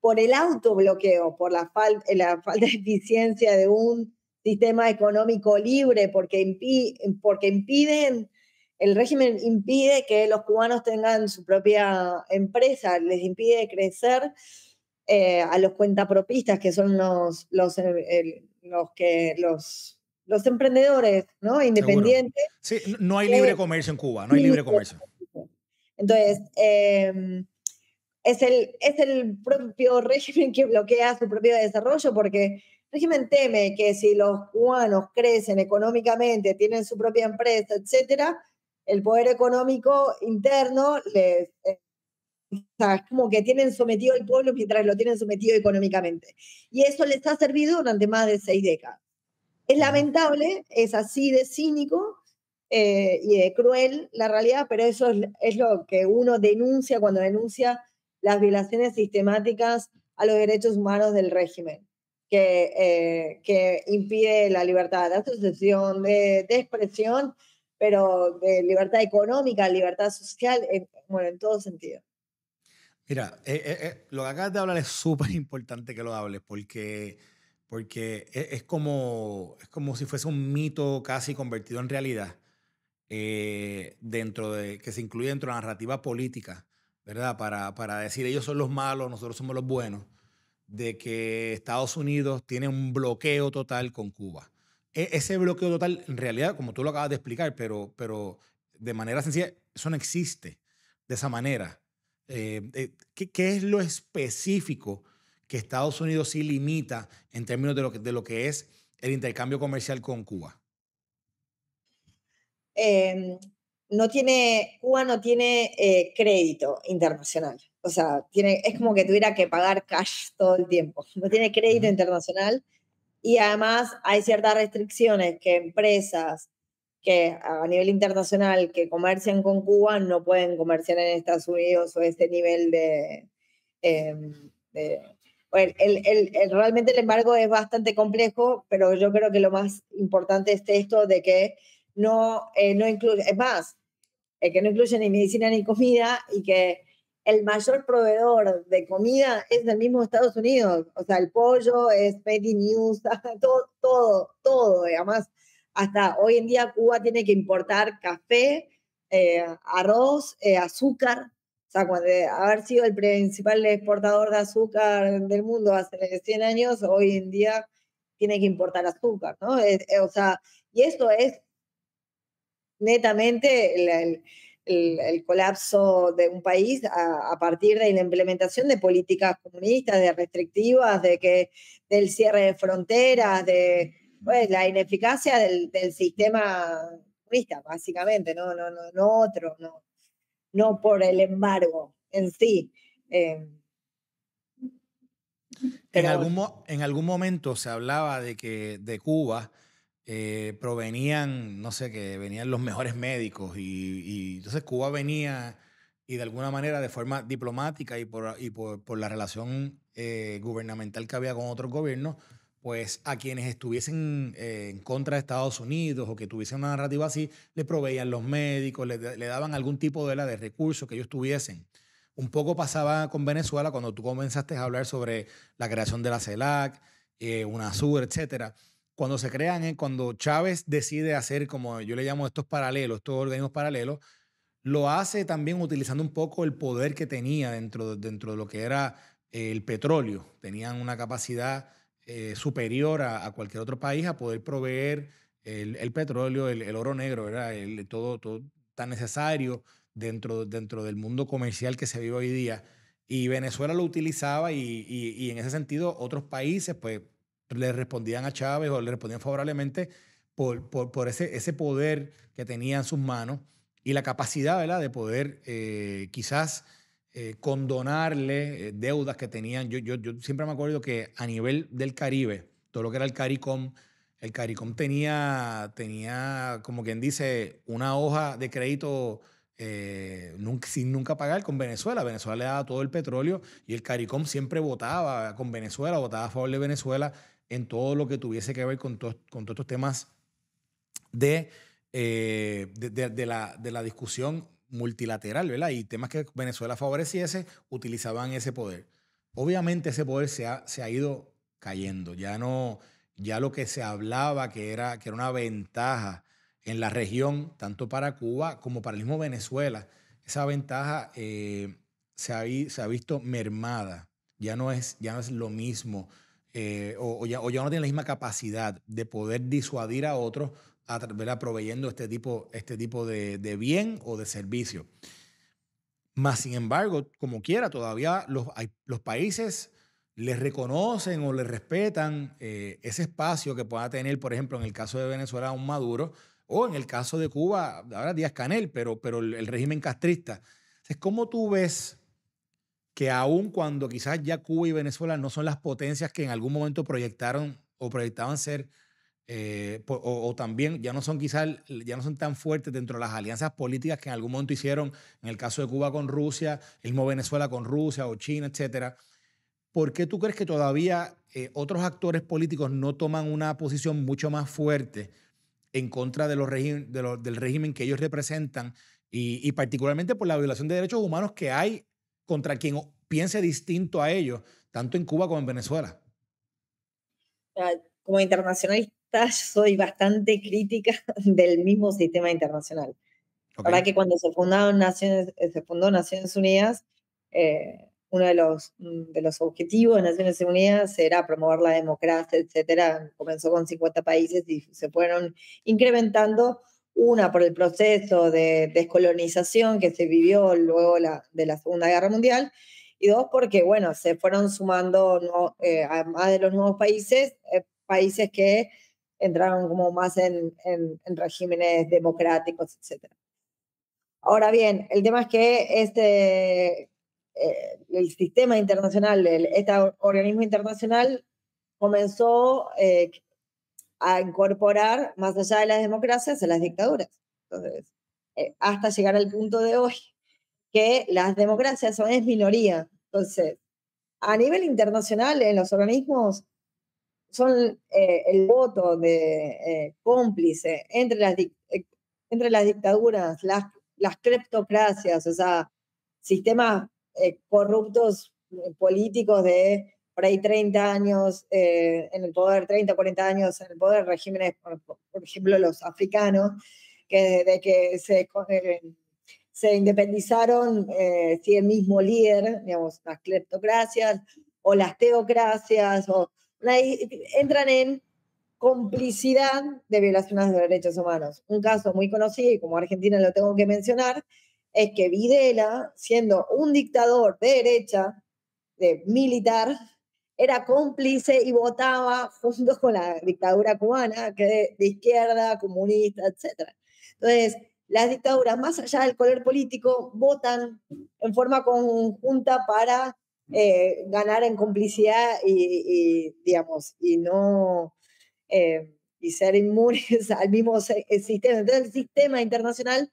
por el autobloqueo, por la, la falta de eficiencia de un sistema económico libre, porque, porque impiden el régimen impide que los cubanos tengan su propia empresa, les impide crecer eh, a los cuentapropistas, que son los, los, eh, que los, los emprendedores ¿no? independientes. Sí, no hay eh, libre comercio en Cuba, no hay libre comercio. Entonces, em, es, el, es el propio régimen que bloquea su propio desarrollo porque el régimen teme que si los cubanos crecen económicamente, tienen su propia empresa, etcétera, el poder económico interno les... Eh, es como que tienen sometido al pueblo mientras lo tienen sometido económicamente. Y eso les ha servido durante más de seis décadas. Es lamentable, es así de cínico eh, y de cruel la realidad, pero eso es, lo que uno denuncia cuando denuncia las violaciones sistemáticas a los derechos humanos del régimen, que, eh, que impide la libertad de asociación, de, de expresión pero de libertad económica, libertad social, bueno, en todo sentido. Mira, eh, eh, eh, lo que acabas de hablar es súper importante que lo hables porque, porque e, es, como, es como si fuese un mito casi convertido en realidad dentro de, que se incluye dentro de la narrativa política, ¿verdad? Para, para decir ellos son los malos, nosotros somos los buenos, de que Estados Unidos tiene un bloqueo total con Cuba e-, ese bloqueo total, en realidad, como tú lo acabas de explicar, pero, pero de manera sencilla, eso no existe de esa manera. Eh, eh, ¿qué, ¿qué, es lo específico que Estados Unidos sí limita en términos de lo que, de lo que es el intercambio comercial con Cuba? Em, no tiene, Cuba no tiene eh, crédito internacional. O sea, tiene, es como que tuviera que pagar cash todo el tiempo. No tiene crédito internacional y además hay ciertas restricciones que empresas que a nivel internacional que comercian con Cuba no pueden comerciar en Estados Unidos o este nivel de... Em, el, el, realmente el embargo es bastante complejo, pero yo creo que lo más importante es esto de que no, eh, no incluye, es más, eh, que no incluye ni medicina ni comida y que el mayor proveedor de comida es el mismo Estados Unidos. O sea, el pollo es Petty News, (laughs) todo, todo, todo. Además, hasta hoy en día Cuba tiene que importar café, eh, arroz, eh, azúcar. O sea, cuando de haber sido el principal exportador de azúcar del mundo hace 100 años, hoy en día tiene que importar azúcar, ¿no? Eh, o sea, y esto es netamente el el, colapso de un país a, partir de la implementación de políticas comunistas, de restrictivas, de que, del cierre de fronteras, de pues, la ineficacia del, sistema comunista, básicamente, no, no, no, no otro, no, no por el embargo en sí. Eh. en algún, en algún momento se hablaba de que de Cuba eh, provenían, no sé, que venían los mejores médicos y, entonces Cuba venía y de alguna manera de forma diplomática y por, la relación eh, gubernamental que había con otros gobiernos, pues a quienes estuviesen eh, en contra de Estados Unidos o que tuviesen una narrativa así, le proveían los médicos, le, daban algún tipo de, la, de recursos que ellos tuviesen. Un poco pasaba con Venezuela cuando tú comenzaste a hablar sobre la creación de la CELAC, UNASUR, etcétera cuando se crean, cuando Chávez decide hacer, como yo le llamo estos paralelos, estos organismos paralelos, lo hace también utilizando un poco el poder que tenía dentro, dentro de lo que era eh, el petróleo. Tenían una capacidad eh, superior a, cualquier otro país a poder proveer el, petróleo, el, oro negro, era el, todo, todo tan necesario dentro, dentro del mundo comercial que se vive hoy día. Y Venezuela lo utilizaba y, y, y en ese sentido otros países pues le respondían a Chávez o le respondían favorablemente por, por, ese, ese poder que tenía en sus manos y la capacidad de poder eh, quizás eh, condonarle eh, deudas que tenían. Yo, yo, siempre me acuerdo que a nivel del Caribe, todo lo que era el CARICOM, el CARICOM tenía, tenía como quien dice, una hoja de crédito sin nunca pagar con Venezuela. Venezuela le daba todo el petróleo y el CARICOM siempre votaba con Venezuela, votaba a favor de Venezuela en todo lo que tuviese que ver con, todos estos temas de, eh, de, la, de discusión multilateral, ¿verdad? Y temas que Venezuela favoreciese, utilizaban ese poder. Obviamente ese poder se ha, se ha ido cayendo. Ya no, ya lo que se hablaba que era, que era una ventaja en la región, tanto para Cuba como para el mismo Venezuela, esa ventaja eh, se, ha, visto mermada. Ya no es, ya no es lo mismo. Eh, o, ya, ya, no tiene la misma capacidad de poder disuadir a otros a, través proveyendo este tipo, este tipo de, bien o de servicio. Más sin embargo, como quiera, todavía los, países les reconocen o les respetan eh, ese espacio que pueda tener, por ejemplo, en el caso de Venezuela, un Maduro, o en el caso de Cuba, ahora Díaz Canel, pero, pero el, el régimen castrista. Entonces, ¿cómo tú ves que aun cuando quizás ya Cuba y Venezuela no son las potencias que en algún momento proyectaron o proyectaban ser, eh, o, también ya no son quizás, ya no son tan fuertes dentro de las alianzas políticas que en algún momento hicieron, en el caso de Cuba con Rusia, el mismo Venezuela con Rusia o China, etcétera. ¿Por qué tú crees que todavía eh, otros actores políticos no toman una posición mucho más fuerte en contra de los del régimen que ellos representan y, y, particularmente por la violación de derechos humanos que hay contra quien piense distinto a ellos, tanto en Cuba como en Venezuela? Como internacionalista, (laughs) yo soy bastante crítica (laughs) del mismo sistema internacional. La verdad que cuando se, fundaron Naciones, eh, se fundó Naciones Unidas, eh, uno de los, mm, de los objetivos de Naciones Unidas era promover la democracia, etcétera. Comenzó con 50 países y se fueron incrementando una por el proceso de descolonización que se vivió luego de la Segunda Guerra Mundial, y dos porque, bueno, se fueron sumando, no, eh, además de los nuevos países, eh, países que entraron como más en, regímenes democráticos, etc. Ahora bien, el tema es que este, eh, el sistema internacional, el, este organismo internacional comenzó a incorporar, más allá de las democracias, a las dictaduras. Entonces, eh, hasta llegar al punto de hoy, que las democracias son es minoría. Entonces, a nivel internacional, en los organismos son eh, el voto de eh, cómplice entre las, entre las dictaduras, las, las criptocracias o sea, sistemas corruptos políticos de por ahí 30 años eh, en el poder, 30, 40 años en el poder, regímenes, por, ejemplo, los africanos, que desde que se, eh, se independizaron, eh, si el mismo líder, digamos, las cleptocracias o las teocracias, o, entran en complicidad de violaciones de derechos humanos. Un caso muy conocido, y como Argentina lo tengo que mencionar, es que Videla, siendo un dictador de derecha, de militar, era cómplice y votaba junto con la dictadura cubana, que de izquierda, comunista, etc. Entonces, las dictaduras, más allá del color político, votan en forma conjunta para eh, ganar en complicidad y, digamos, y no... Eh, y ser inmunes (laughs) al mismo sistema. Entonces el sistema internacional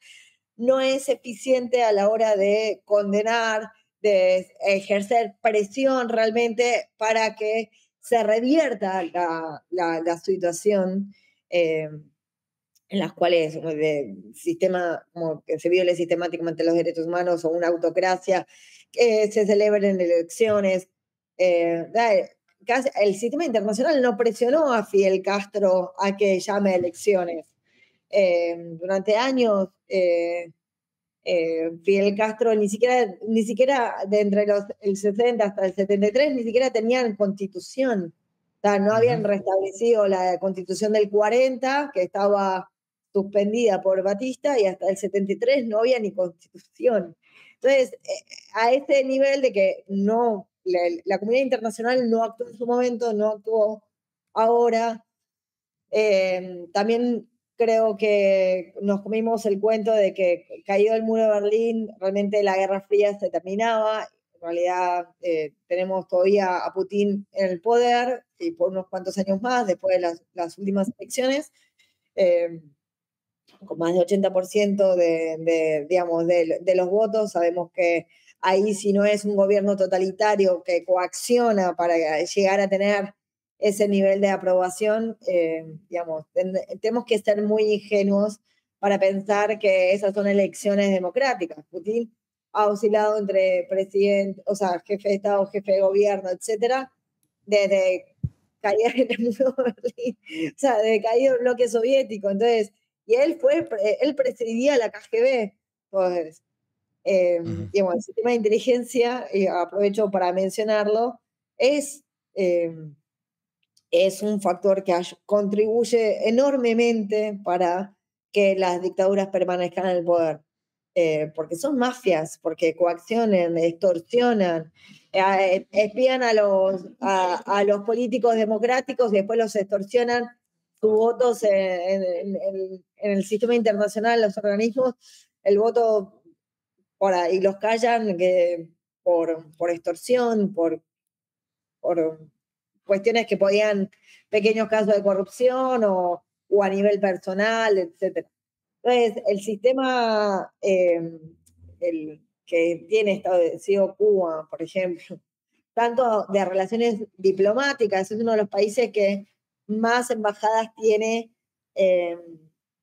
no es eficiente a la hora de condenar, de ejercer presión realmente para que se revierta la, situación em, en las cuales el eh, sistema, como que se viole sistemáticamente los derechos humanos o una autocracia, que se celebren elecciones. Eh, eh, el sistema internacional no presionó a Fidel Castro a que llame elecciones. Em, durante años, eh, Fidel Castro ni siquiera, ni siquiera de entre los el 60 hasta el 73 ni siquiera tenían constitución. O sea, no habían restablecido la constitución del 40, que estaba suspendida por Batista, y hasta el 73 no había ni constitución. Entonces, eh, a este nivel de que no, la, comunidad internacional no actuó en su momento, no actuó ahora, eh, también creo que nos comimos el cuento de que caído el muro de Berlín, realmente la Guerra Fría se terminaba. En realidad eh, tenemos todavía a Putin en el poder y por unos cuantos años más, después de las, últimas elecciones, em, con más de 80% de, digamos, de los votos, sabemos que ahí si no es un gobierno totalitario que coacciona para llegar a tener ese nivel de aprobación, eh, digamos, tenemos que ser muy ingenuos para pensar que esas son elecciones democráticas. Putin ha oscilado entre presidente, o sea, jefe de Estado, jefe de gobierno, etcétera, desde caída el (laughs) o sea, desde bloque soviético. Entonces, y él fue, él presidía la KGB, pues, eh, el sistema de inteligencia, aprovecho para mencionarlo, es eh, es un factor que contribuye enormemente para que las dictaduras permanezcan en el poder, eh, porque son mafias, porque coaccionan, extorsionan, eh, eh, espían a los, a, los políticos democráticos y después los extorsionan sus votos en, el sistema internacional, los organismos, el voto y los callan que, por, por extorsión, por, por cuestiones que podían, pequeños casos de corrupción o, a nivel personal, etc. Entonces, el sistema em, el que tiene establecido Cuba, por ejemplo, tanto de relaciones diplomáticas, es uno de los países que más embajadas tiene em,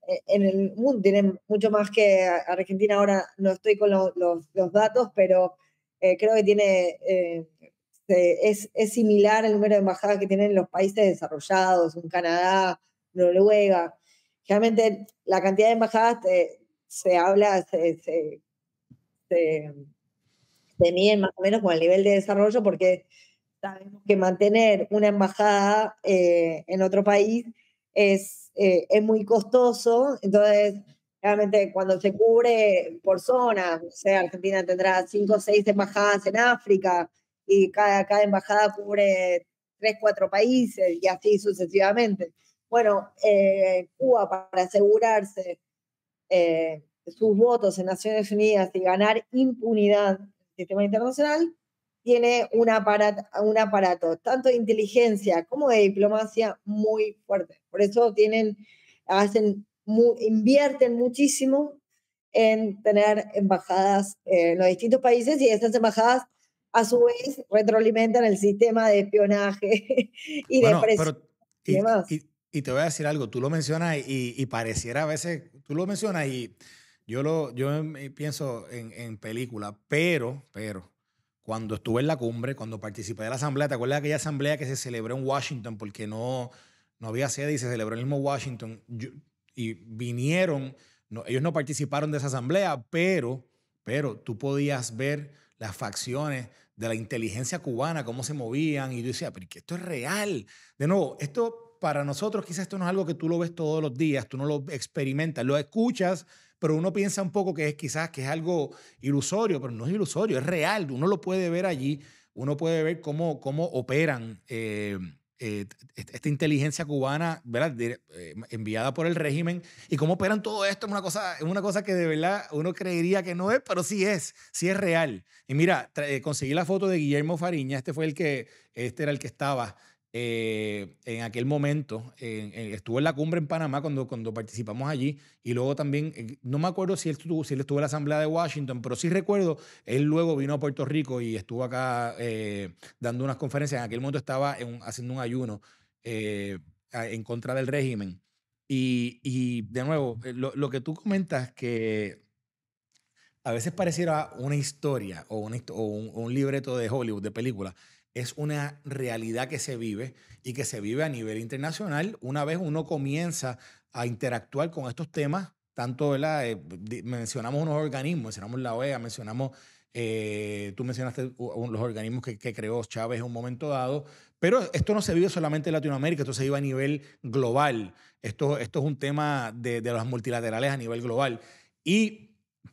e-, en el mundo, tiene mucho más que Argentina, ahora no estoy con los, datos, pero eh, creo que tiene eh, eh, es, es, similar al número de embajadas que tienen los países desarrollados, un Canadá, Noruega. Realmente la cantidad de embajadas eh, se habla, se, se, más o menos con el nivel de desarrollo porque sabemos que mantener una embajada eh, en otro país es, es muy costoso, entonces realmente cuando se cubre por zonas, sea, Argentina tendrá cinco o seis embajadas en África, y cada, cada embajada cubre tres, cuatro países y así sucesivamente. Bueno, eh, Cuba para asegurarse eh, sus votos en Naciones Unidas y ganar impunidad en el sistema internacional, tiene un aparato, un aparato tanto de inteligencia como de diplomacia muy fuerte. Por eso tienen, hacen, invierten muchísimo en tener embajadas eh, en los distintos países y esas embajadas a su vez retroalimentan el sistema de espionaje (laughs) y de presión y, y, te voy a decir algo, tú lo mencionas y, pareciera a veces, tú lo mencionas y yo, lo, yo eh, pienso en, en película, pero, pero, cuando estuve en la cumbre, cuando participé de la asamblea, ¿te acuerdas de aquella asamblea que se celebró en Washington porque no, no había sede y se celebró en el mismo Washington? y vinieron, ellos no participaron de esa asamblea, pero, pero tú podías ver las facciones de la inteligencia cubana, cómo se movían, y yo decía, pero esto es real. De nuevo, esto para nosotros quizás esto no es algo que tú lo ves todos los días, tú no lo experimentas, lo escuchas, pero uno piensa un poco que es quizás que es algo ilusorio, pero no es ilusorio, es real, uno lo puede ver allí, uno puede ver cómo, cómo operan. Eh, eh, esta inteligencia cubana, ¿verdad? Eh, enviada por el régimen y cómo operan todo esto es una cosa, es una cosa que de verdad uno creería que no es, pero sí es, sí es real. Y mira, eh, conseguí la foto de Guillermo Fariña, este fue el que, este era el que estaba eh, en aquel momento, estuvo en la cumbre en Panamá cuando, cuando participamos allí y luego también, eh, no me acuerdo si él, estuvo, si él estuvo en la Asamblea de Washington, pero sí recuerdo, él luego vino a Puerto Rico y estuvo acá eh, dando unas conferencias, en aquel momento estaba haciendo un ayuno en contra del régimen. Y, de nuevo, lo, que tú comentas que a veces pareciera una historia o un, un libreto de Hollywood, de película, es una realidad que se vive y que se vive a nivel internacional una vez uno comienza a interactuar con estos temas, tanto, eh, mencionamos unos organismos, mencionamos la OEA, mencionamos, eh, tú mencionaste los organismos que, creó Chávez en un momento dado, pero esto no se vive solamente en Latinoamérica, esto se vive a nivel global, esto, esto es un tema de, de las multilaterales a nivel global. Y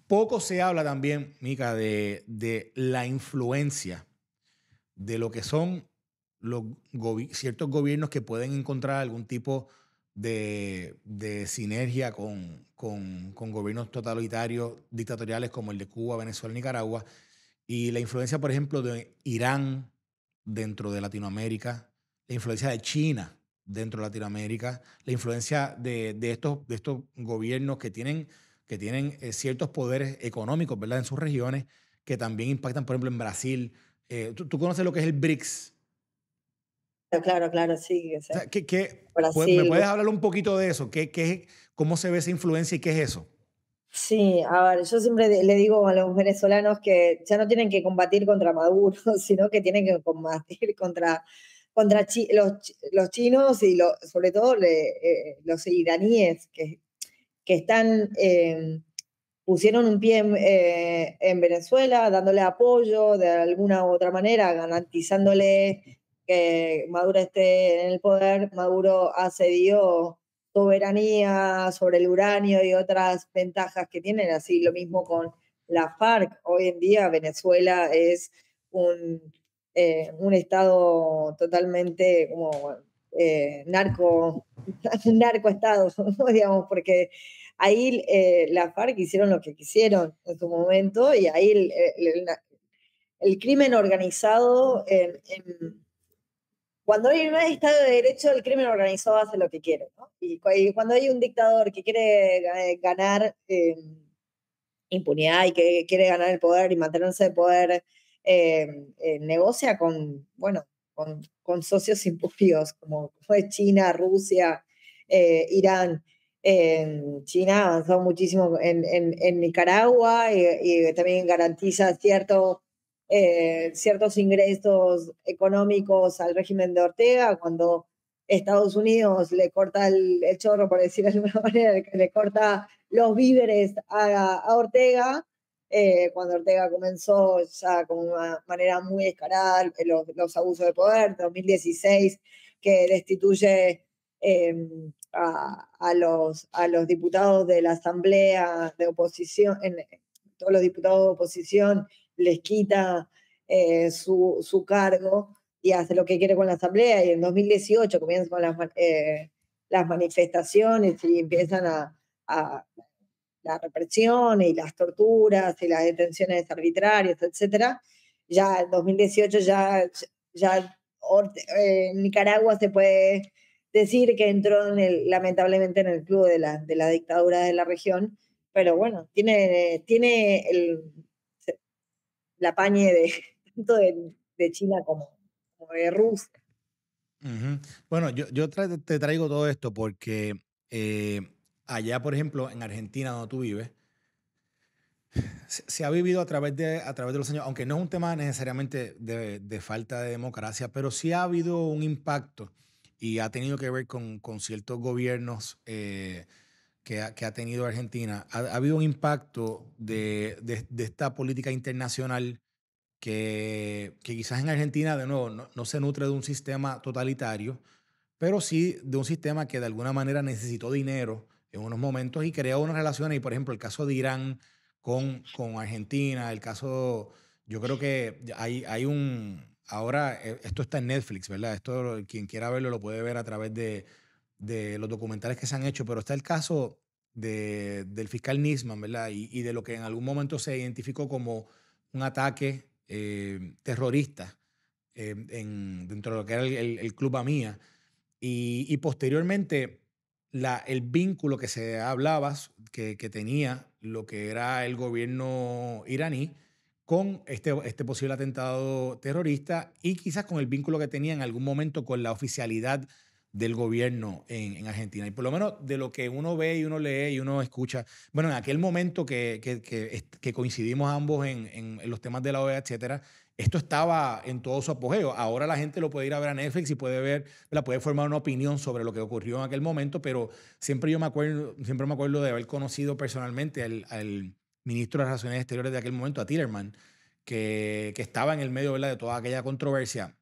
poco se habla también, Mica, de, de la influencia de lo que son ciertos gobiernos que pueden encontrar algún tipo de, sinergia con, con, gobiernos totalitarios, dictatoriales como el de Cuba, Venezuela, Nicaragua, y la influencia, por ejemplo, de Irán dentro de Latinoamérica, la influencia de China dentro de Latinoamérica, la influencia de, estos, de estos gobiernos que tienen, que tienen eh, ciertos poderes económicos ¿verdad? en sus regiones, que también impactan, por ejemplo, en Brasil, eh, ¿tú, conoces lo que es el BRICS? Ah, claro, claro, sí. me puedes hablar un poquito de eso? ¿Qué, qué, cómo se ve esa influencia y qué es eso? Sí, a ver, yo siempre le digo a los venezolanos que ya no tienen que combatir contra Maduro, (laughs) sino que tienen que combatir contra, contra los, chinos y lo, sobre todo eh, los iraníes que, que están eh, pusieron un pie eh, en, Venezuela, dándole apoyo de alguna u otra manera, garantizándole que Maduro esté en el poder. Maduro ha cedido soberanía sobre el uranio y otras ventajas que tienen, así lo mismo con la FARC. Hoy en día Venezuela es un, eh, estado totalmente como eh, narco, (laughs) narco estado, (laughs) digamos, porque ahí eh, la FARC hicieron lo que quisieron en su momento y ahí el, crimen organizado, cuando hay un Estado de Derecho, el crimen organizado hace lo que quiere. Y, cuando hay un dictador que quiere ganar eh, impunidad y que quiere ganar el poder y mantenerse de poder, eh, eh, negocia con, bueno, con, socios impurios como, como China, Rusia, Irán en China ha avanzado muchísimo en, en, Nicaragua eh, y, también garantiza cierto, eh, ciertos ingresos económicos al régimen de Ortega cuando Estados Unidos le corta el, chorro, por decirlo de alguna (laughs) manera, le, le corta los víveres a, a Ortega. Eh, cuando Ortega comenzó ya con una manera muy descarada los, los abusos de poder, 2016, que destituye Em, a, los, a los diputados de la Asamblea de oposición, en, eh, todos los diputados de oposición les quita eh, su, su, cargo y hace lo que quiere con la Asamblea. Y en 2018 comienzan las, eh, las manifestaciones y empiezan a, la represión y las torturas y las detenciones arbitrarias, etc. Ya en 2018 ya, ya en Nicaragua se puede decir que entró en el, lamentablemente en el club de la, de la dictadura de la región, pero bueno, tiene, eh, tiene el, la pañe de, (laughs) tanto de, China como, de Rusia. Bueno, yo, yo te traigo todo esto porque eh, allá, por ejemplo, en Argentina donde tú vives, se, se, ha vivido a través, de, a través de los años, aunque no es un tema necesariamente de, de falta de democracia, pero sí ha habido un impacto y ha tenido que ver con, con ciertos gobiernos eh, que, ha, que, ha, tenido Argentina. Ha, habido un impacto de, de, esta política internacional que, que, quizás en Argentina, de nuevo, no, no, se nutre de un sistema totalitario, pero sí de un sistema que de alguna manera necesitó dinero en unos momentos y creó unas relaciones. Y por ejemplo, el caso de Irán con, con Argentina, el caso, yo creo que hay, hay un, Ahora, eh, esto está en Netflix, ¿verdad? Esto, eh, quien quiera verlo lo puede ver a través de, los documentales que se han hecho, pero está el caso del fiscal Nisman, ¿verdad? Y, de lo que en algún momento se identificó como un ataque eh, terrorista dentro de lo que era el, Club Amia. Y, y posteriormente, el vínculo que se hablaba, que tenía lo que era el gobierno iraní con este, este posible atentado terrorista y quizás con el vínculo que tenía en algún momento con la oficialidad del gobierno en, Argentina. Y por lo menos de lo que uno ve y uno lee y uno escucha. Bueno, en aquel momento que, que, coincidimos ambos en, los temas de la OEA, etcétera, esto estaba en todo su apogeo. Ahora la gente lo puede ir a ver a Netflix y puede ver, la puede formar una opinión sobre lo que ocurrió en aquel momento, pero siempre yo me acuerdo, siempre me acuerdo de haber conocido personalmente al ministro de Relaciones Exteriores de aquel momento, a Tillerman, que, estaba en el medio de toda aquella controversia.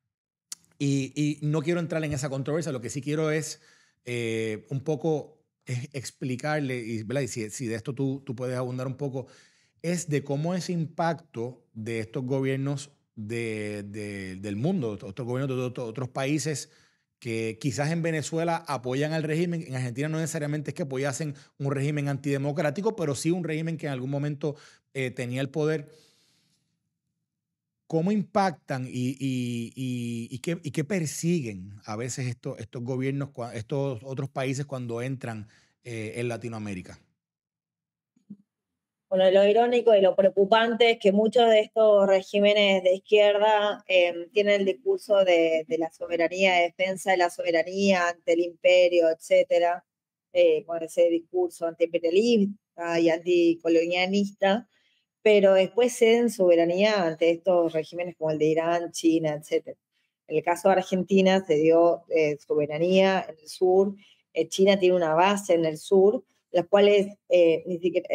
Y, no quiero entrar en esa controversia, lo que sí quiero es eh, un poco eh, explicarle, y, si, de esto tú, tú puedes abundar un poco, es de cómo ese impacto de estos gobiernos del mundo, otros gobiernos de otros países, que quizás en Venezuela apoyan al régimen, en Argentina no necesariamente es que apoyasen un régimen antidemocrático, pero sí un régimen que en algún momento eh, tenía el poder. ¿Cómo impactan y, y, qué, persiguen a veces estos, estos gobiernos, estos otros países cuando entran eh, en Latinoamérica? Bueno, lo irónico y lo preocupante es que muchos de estos regímenes de izquierda em, tienen el discurso de, la soberanía, de defensa de la soberanía ante el imperio, etcétera, eh, con ese discurso antiimperialista y anticolonialista, pero después ceden soberanía ante estos regímenes como el de Irán, China, etcétera. En el caso de Argentina se dio eh, soberanía en el sur, eh, China tiene una base en el sur, las cuales ni siquiera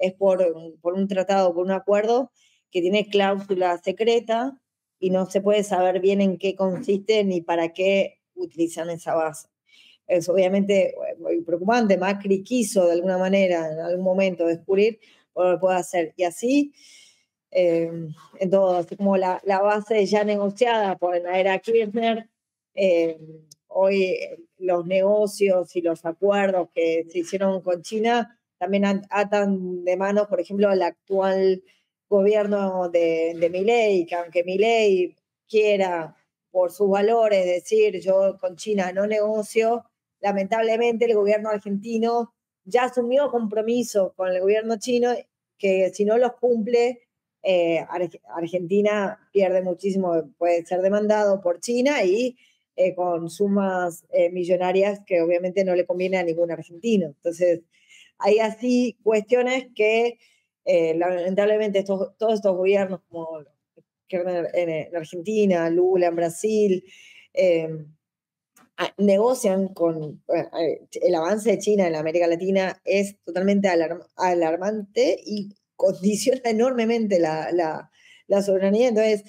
es por, por un tratado, por un acuerdo que tiene cláusula secreta y no se puede saber bien en qué consiste ni para qué utilizan esa base. Es obviamente muy preocupante. Macri quiso de alguna manera en algún momento descubrir, lo lo puede hacer. Y así, eh, todo, como la, la, base ya negociada por la era Kirchner, em, hoy eh, los negocios y los acuerdos que se hicieron con China también atan de manos, por ejemplo, al actual gobierno de, de Milei, que aunque Milei quiera por sus valores decir yo con China no negocio, lamentablemente el gobierno argentino ya asumió compromisos con el gobierno chino que si no los cumple, eh, Argentina pierde muchísimo, puede ser demandado por China y eh, con sumas eh, millonarias que obviamente no le conviene a ningún argentino. Entonces, hay así cuestiones que eh, lamentablemente todos estos gobiernos como en, Argentina, Lula en Brasil, eh, ah, negocian con eh, el avance de China en América Latina es totalmente alarmante y (laughs) condiciona enormemente la, soberanía. Entonces,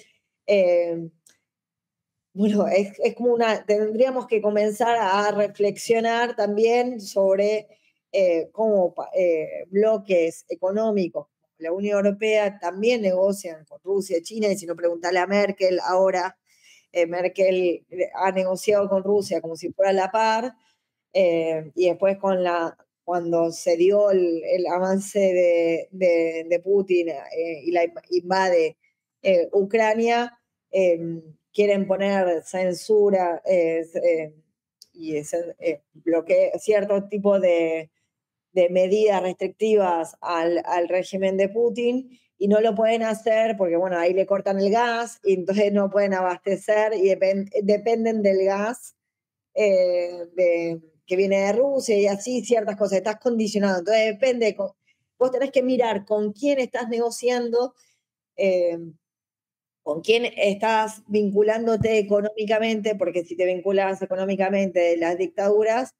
bueno, es, como una, tendríamos que comenzar a reflexionar también sobre eh, como eh, bloques económicos, la Unión Europea, también negocian con Rusia, y China, y si no preguntarle a Merkel ahora, eh, Merkel ha negociado con Rusia como si fuera la par, y después con la cuando se dio el, avance de, Putin y la invade Ucrania, quieren poner censura y ese, bloque, cierto tipo de, de medidas restrictivas al, al, régimen de Putin y no lo pueden hacer porque, bueno, ahí le cortan el gas y entonces no pueden abastecer y dependen del gas eh, de, que viene de Rusia y así ciertas cosas. Estás condicionado. Entonces depende, vos tenés que mirar con quién estás negociando. Eh, con quién estás vinculándote económicamente, porque si te vinculas económicamente de las dictaduras,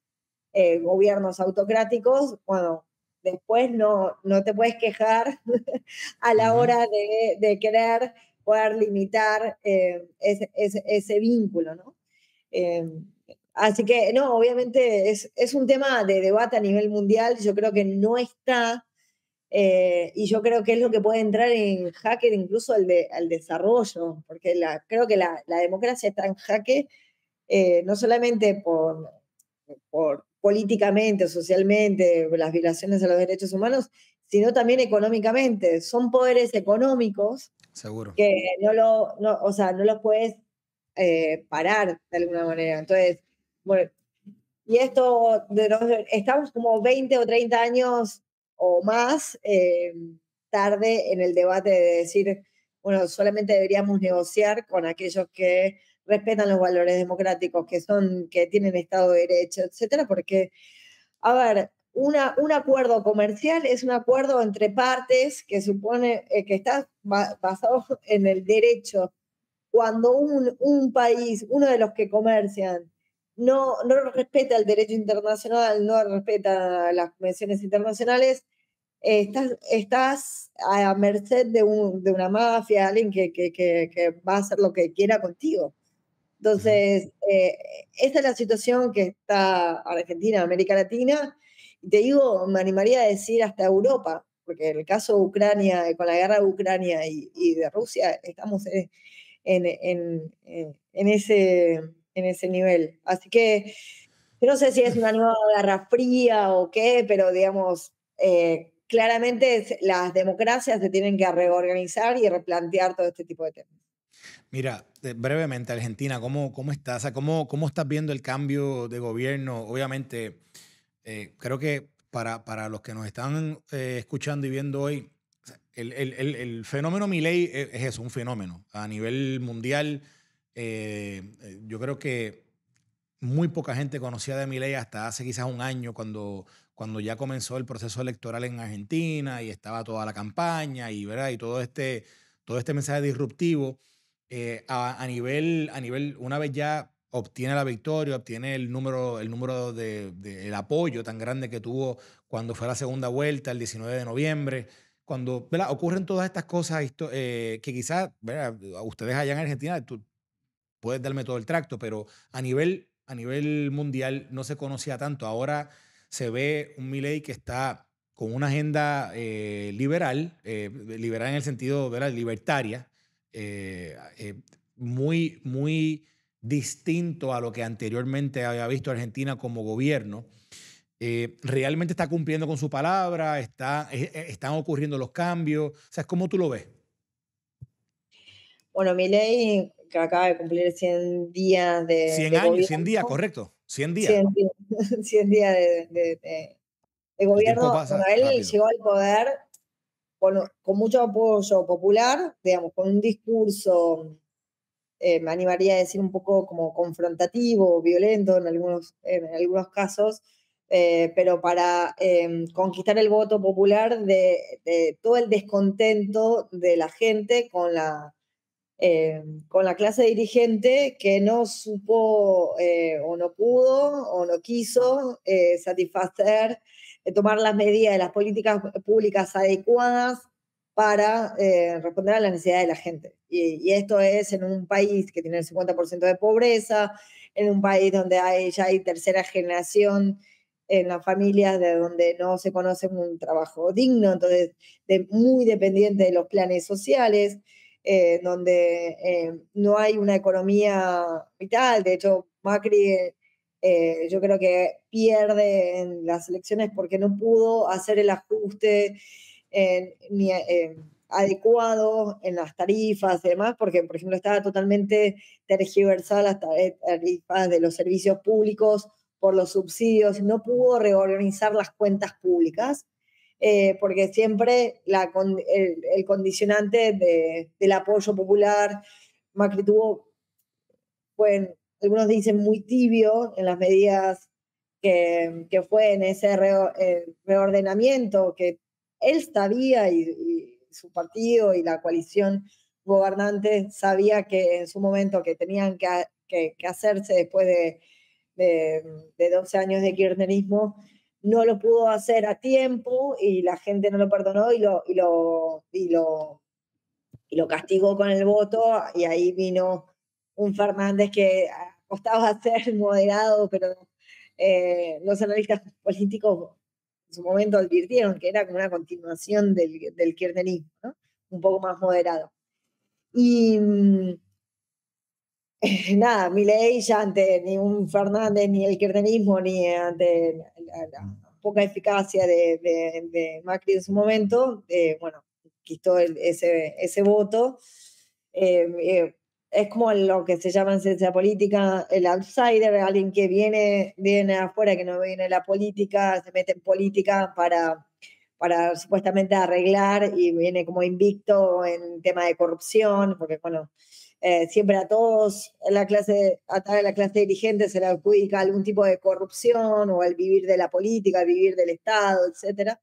eh, gobiernos autocráticos, cuando después no, no te puedes quejar (laughs) a la hora de, querer poder limitar eh, ese, vínculo, ¿no? Em, así que, no, obviamente es, un tema de debate a nivel mundial, yo creo que no está, eh, y yo creo que es lo que puede entrar en hacker incluso al, desarrollo, porque creo que la, la, democracia está en jaque no solamente por políticamente, socialmente, las violaciones a los derechos humanos, sino también económicamente. Son poderes económicos Seguro. que no, lo, o sea, no los puedes eh, parar de alguna manera. Entonces, bueno, y esto, de estamos como 20 o 30 años o más em, tarde en el debate de decir, bueno, solamente deberíamos negociar con aquellos que respetan los valores democráticos que son, que tienen Estado de Derecho, etcétera, porque, a ver, una, un acuerdo comercial es un acuerdo entre partes que supone eh, que está basado en el derecho. Cuando un, un, país, uno de los que comercian, no, no respeta el derecho internacional, no respeta las convenciones internacionales, estás, estás, a merced de, un, de, una mafia, alguien que, que, que va a hacer lo que quiera contigo. Entonces, eh, esta es la situación que está Argentina, América Latina, y te digo, me animaría a decir hasta Europa, porque en el caso de Ucrania, eh, con la guerra de Ucrania y, de Rusia, estamos eh, en, ese, nivel. Así que yo no sé si es una nueva guerra fría o qué, pero digamos, eh, claramente las democracias se tienen que reorganizar y replantear todo este tipo de temas. Mira, brevemente, Argentina, ¿cómo, cómo estás? O ¿cómo, estás viendo el cambio de gobierno? Obviamente, eh, creo que para, los que nos están eh, escuchando y viendo hoy, el, el, el, fenómeno Milei eh, es eso, un fenómeno. A nivel mundial, yo creo que muy poca gente conocía de Milei hasta hace quizás un año cuando, cuando ya comenzó el proceso electoral en Argentina y estaba toda la campaña y, ¿verdad? y todo, este, todo este mensaje disruptivo. Eh, a, nivel, a nivel, una vez ya obtiene la victoria, obtiene el número, el número de, el apoyo tan grande que tuvo cuando fue la segunda vuelta, el 19 de noviembre, cuando ocurren todas estas cosas eh, que quizás ustedes allá en Argentina, tú puedes darme todo el tracto, pero a nivel, a nivel mundial no se conocía tanto. Ahora se ve un Miley que está con una agenda eh, liberal, liberal en el sentido la libertaria, eh, eh, muy, muy distinto a lo que anteriormente había visto Argentina como gobierno. Eh, realmente está cumpliendo con su palabra, está, están ocurriendo los cambios. O ¿cómo tú lo ves? Bueno, mi ley que acaba de cumplir 100 días de. 100 años, días, correcto. 100 días. 100, (laughs) días de, de, gobierno. Cuando él llegó al poder, con, mucho apoyo popular, digamos, con un discurso, eh, me animaría a decir un poco como confrontativo, violento en algunos, en algunos casos, eh, pero para em, conquistar el voto popular de, todo el descontento de la gente con la, em, con la clase dirigente que no supo eh, o no pudo o no quiso satisfacer eh, tomar las medidas de las políticas públicas adecuadas para eh, responder a las necesidades de la gente. Y, esto es en un país que tiene el 50% de pobreza, en un país donde ya hay tercera generación en las familias de donde no se conoce un trabajo digno, entonces de, muy dependiente de los planes sociales, eh, donde no hay una economía vital. De hecho, Macri eh, yo creo que pierde en las elecciones porque no pudo hacer el ajuste eh, eh, adecuado en las tarifas y demás, porque, por ejemplo, estaba totalmente tergiversada las tarifas de los servicios públicos por los subsidios, no pudo reorganizar las cuentas públicas. porque siempre el, condicionante del apoyo popular, Macri tuvo, algunos dicen muy tibio en las medidas que, que fue en ese eh, reordenamiento que él sabía y, su partido y la coalición gobernante sabía que en su momento que tenían que, hacerse después de, 12 años de kirchnerismo, no lo pudo hacer a tiempo y la gente no lo perdonó y lo, y lo, y lo, y lo castigó con el voto y ahí vino un Fernández que costaba (laughs) ser moderado, pero eh, los analistas políticos en su momento advirtieron que era como una continuación del, del kirchnerismo, un poco más moderado. Y mm, (laughs) nada, mi ley ya ante ni un Fernández, ni el kirchnerismo, ni ante la, poca eficacia de, de, Macri en su momento, eh, bueno, quitó ese, voto. Eh, eh es como lo que se llama en ciencia política el outsider, alguien que viene, viene afuera, que no viene de la política, se mete en política para, para supuestamente arreglar y viene como invicto en tema de corrupción, porque bueno, eh, siempre a todos, la clase, a toda la clase dirigente se le adjudica algún tipo de corrupción o el vivir de la política, al vivir del Estado, etc.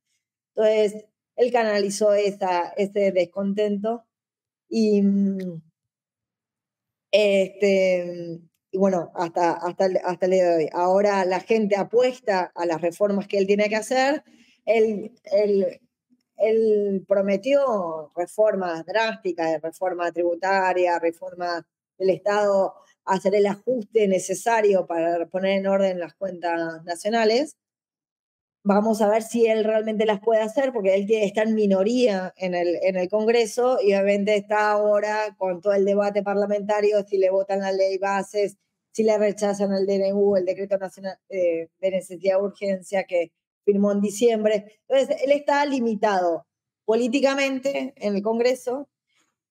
Entonces, él canalizó esa, ese descontento y... Mm, este, y bueno, hasta, hasta, hasta el día de hoy. Ahora la gente apuesta a las reformas que él tiene que hacer. Él, él prometió reformas drásticas, reforma tributaria, reforma del Estado, hacer el ajuste necesario para poner en orden las cuentas nacionales vamos a ver si él realmente las puede hacer, porque él está en minoría en el, en el Congreso y obviamente está ahora con todo el debate parlamentario, si le votan la ley bases, si le rechazan el DNU, el Decreto Nacional eh, de Necesidad de Urgencia que firmó en diciembre. Entonces, él está limitado políticamente en el Congreso.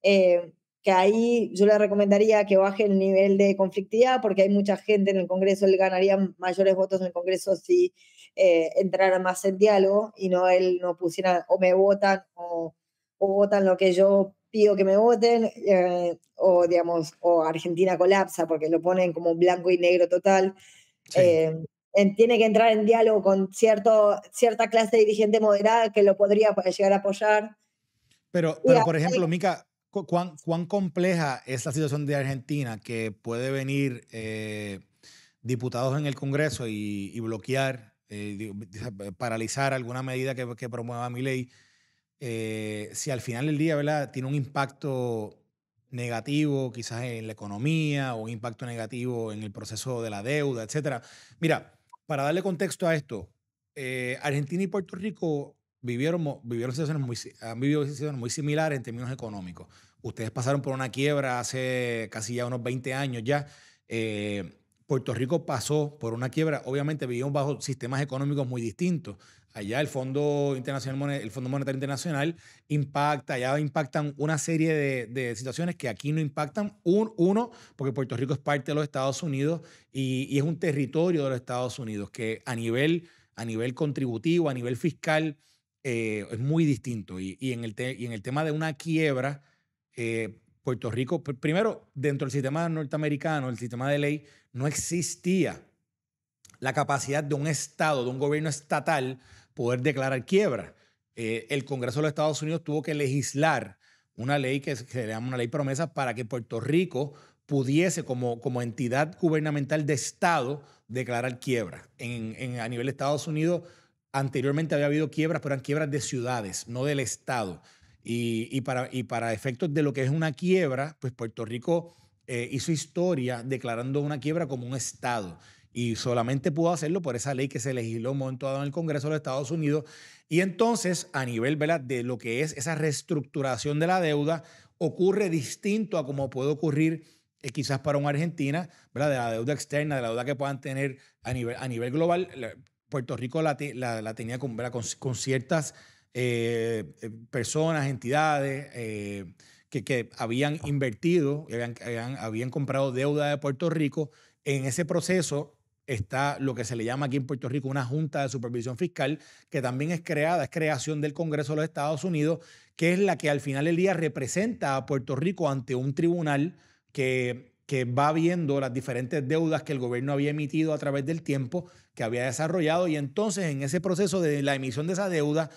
Eh, que ahí yo le recomendaría que baje el nivel de conflictividad porque hay mucha gente en el Congreso, él ganaría mayores votos en el Congreso si eh, entrara más en diálogo y no él no pusiera o me votan o, votan lo que yo pido que me voten eh, o digamos, o Argentina colapsa porque lo ponen como blanco y negro total. Eh, tiene que entrar en diálogo con cierto, cierta clase de dirigente moderada que lo podría llegar a apoyar. Pero, pero por ejemplo, Mica, ¿Cuán, compleja es la situación de Argentina que puede venir eh, diputados en el Congreso y, bloquear, eh, eh, paralizar alguna medida que, promueva mi ley? si al final del día ¿verdad? tiene un impacto negativo quizás en la economía o un impacto negativo en el proceso de la deuda, etcétera. Mira, para darle contexto a esto, Argentina y Puerto Rico vivieron, situaciones muy, han vivido situaciones muy similares en términos económicos. Ustedes pasaron por una quiebra hace casi ya unos 20 años ya. Eh, Puerto Rico pasó por una quiebra. Obviamente vivimos bajo sistemas económicos muy distintos. Allá el Fondo, Internacional, el Fondo Monetario Internacional impacta, allá impactan una serie de, situaciones que aquí no impactan. uno, porque Puerto Rico es parte de los Estados Unidos y, es un territorio de los Estados Unidos que a nivel, a nivel contributivo, a nivel fiscal, eh, es muy distinto. Y, en el en el tema de una quiebra, eh, Puerto Rico, primero, dentro del sistema norteamericano, el sistema de ley, no existía la capacidad de un Estado, de un gobierno estatal, poder declarar quiebra. Eh, el Congreso de los Estados Unidos tuvo que legislar una ley que se llama una ley promesa para que Puerto Rico pudiese como, como entidad gubernamental de Estado declarar quiebra. En, a nivel de Estados Unidos anteriormente había habido quiebras, pero eran quiebras de ciudades, no del Estado. Y, para, efectos de lo que es una quiebra, pues Puerto Rico eh, hizo historia declarando una quiebra como un Estado. Y solamente pudo hacerlo por esa ley que se legisló un momento en el Congreso de los Estados Unidos. Y entonces, a nivel de lo que es esa reestructuración de la deuda, ocurre distinto a como puede ocurrir eh, quizás para una Argentina, ¿verdad? de la deuda externa, de la deuda que puedan tener a nivel global. Puerto Rico la, tenía con, ciertas eh, eh, personas, entidades eh, que, habían invertido, habían, habían comprado deuda de Puerto Rico. En ese proceso está lo que se le llama aquí en Puerto Rico una Junta de Supervisión Fiscal, que también es creada, es creación del Congreso de los Estados Unidos, que es la que al final del día representa a Puerto Rico ante un tribunal que que va viendo las diferentes deudas que el gobierno había emitido a través del tiempo, que había desarrollado, y entonces en ese proceso de la emisión de esa deuda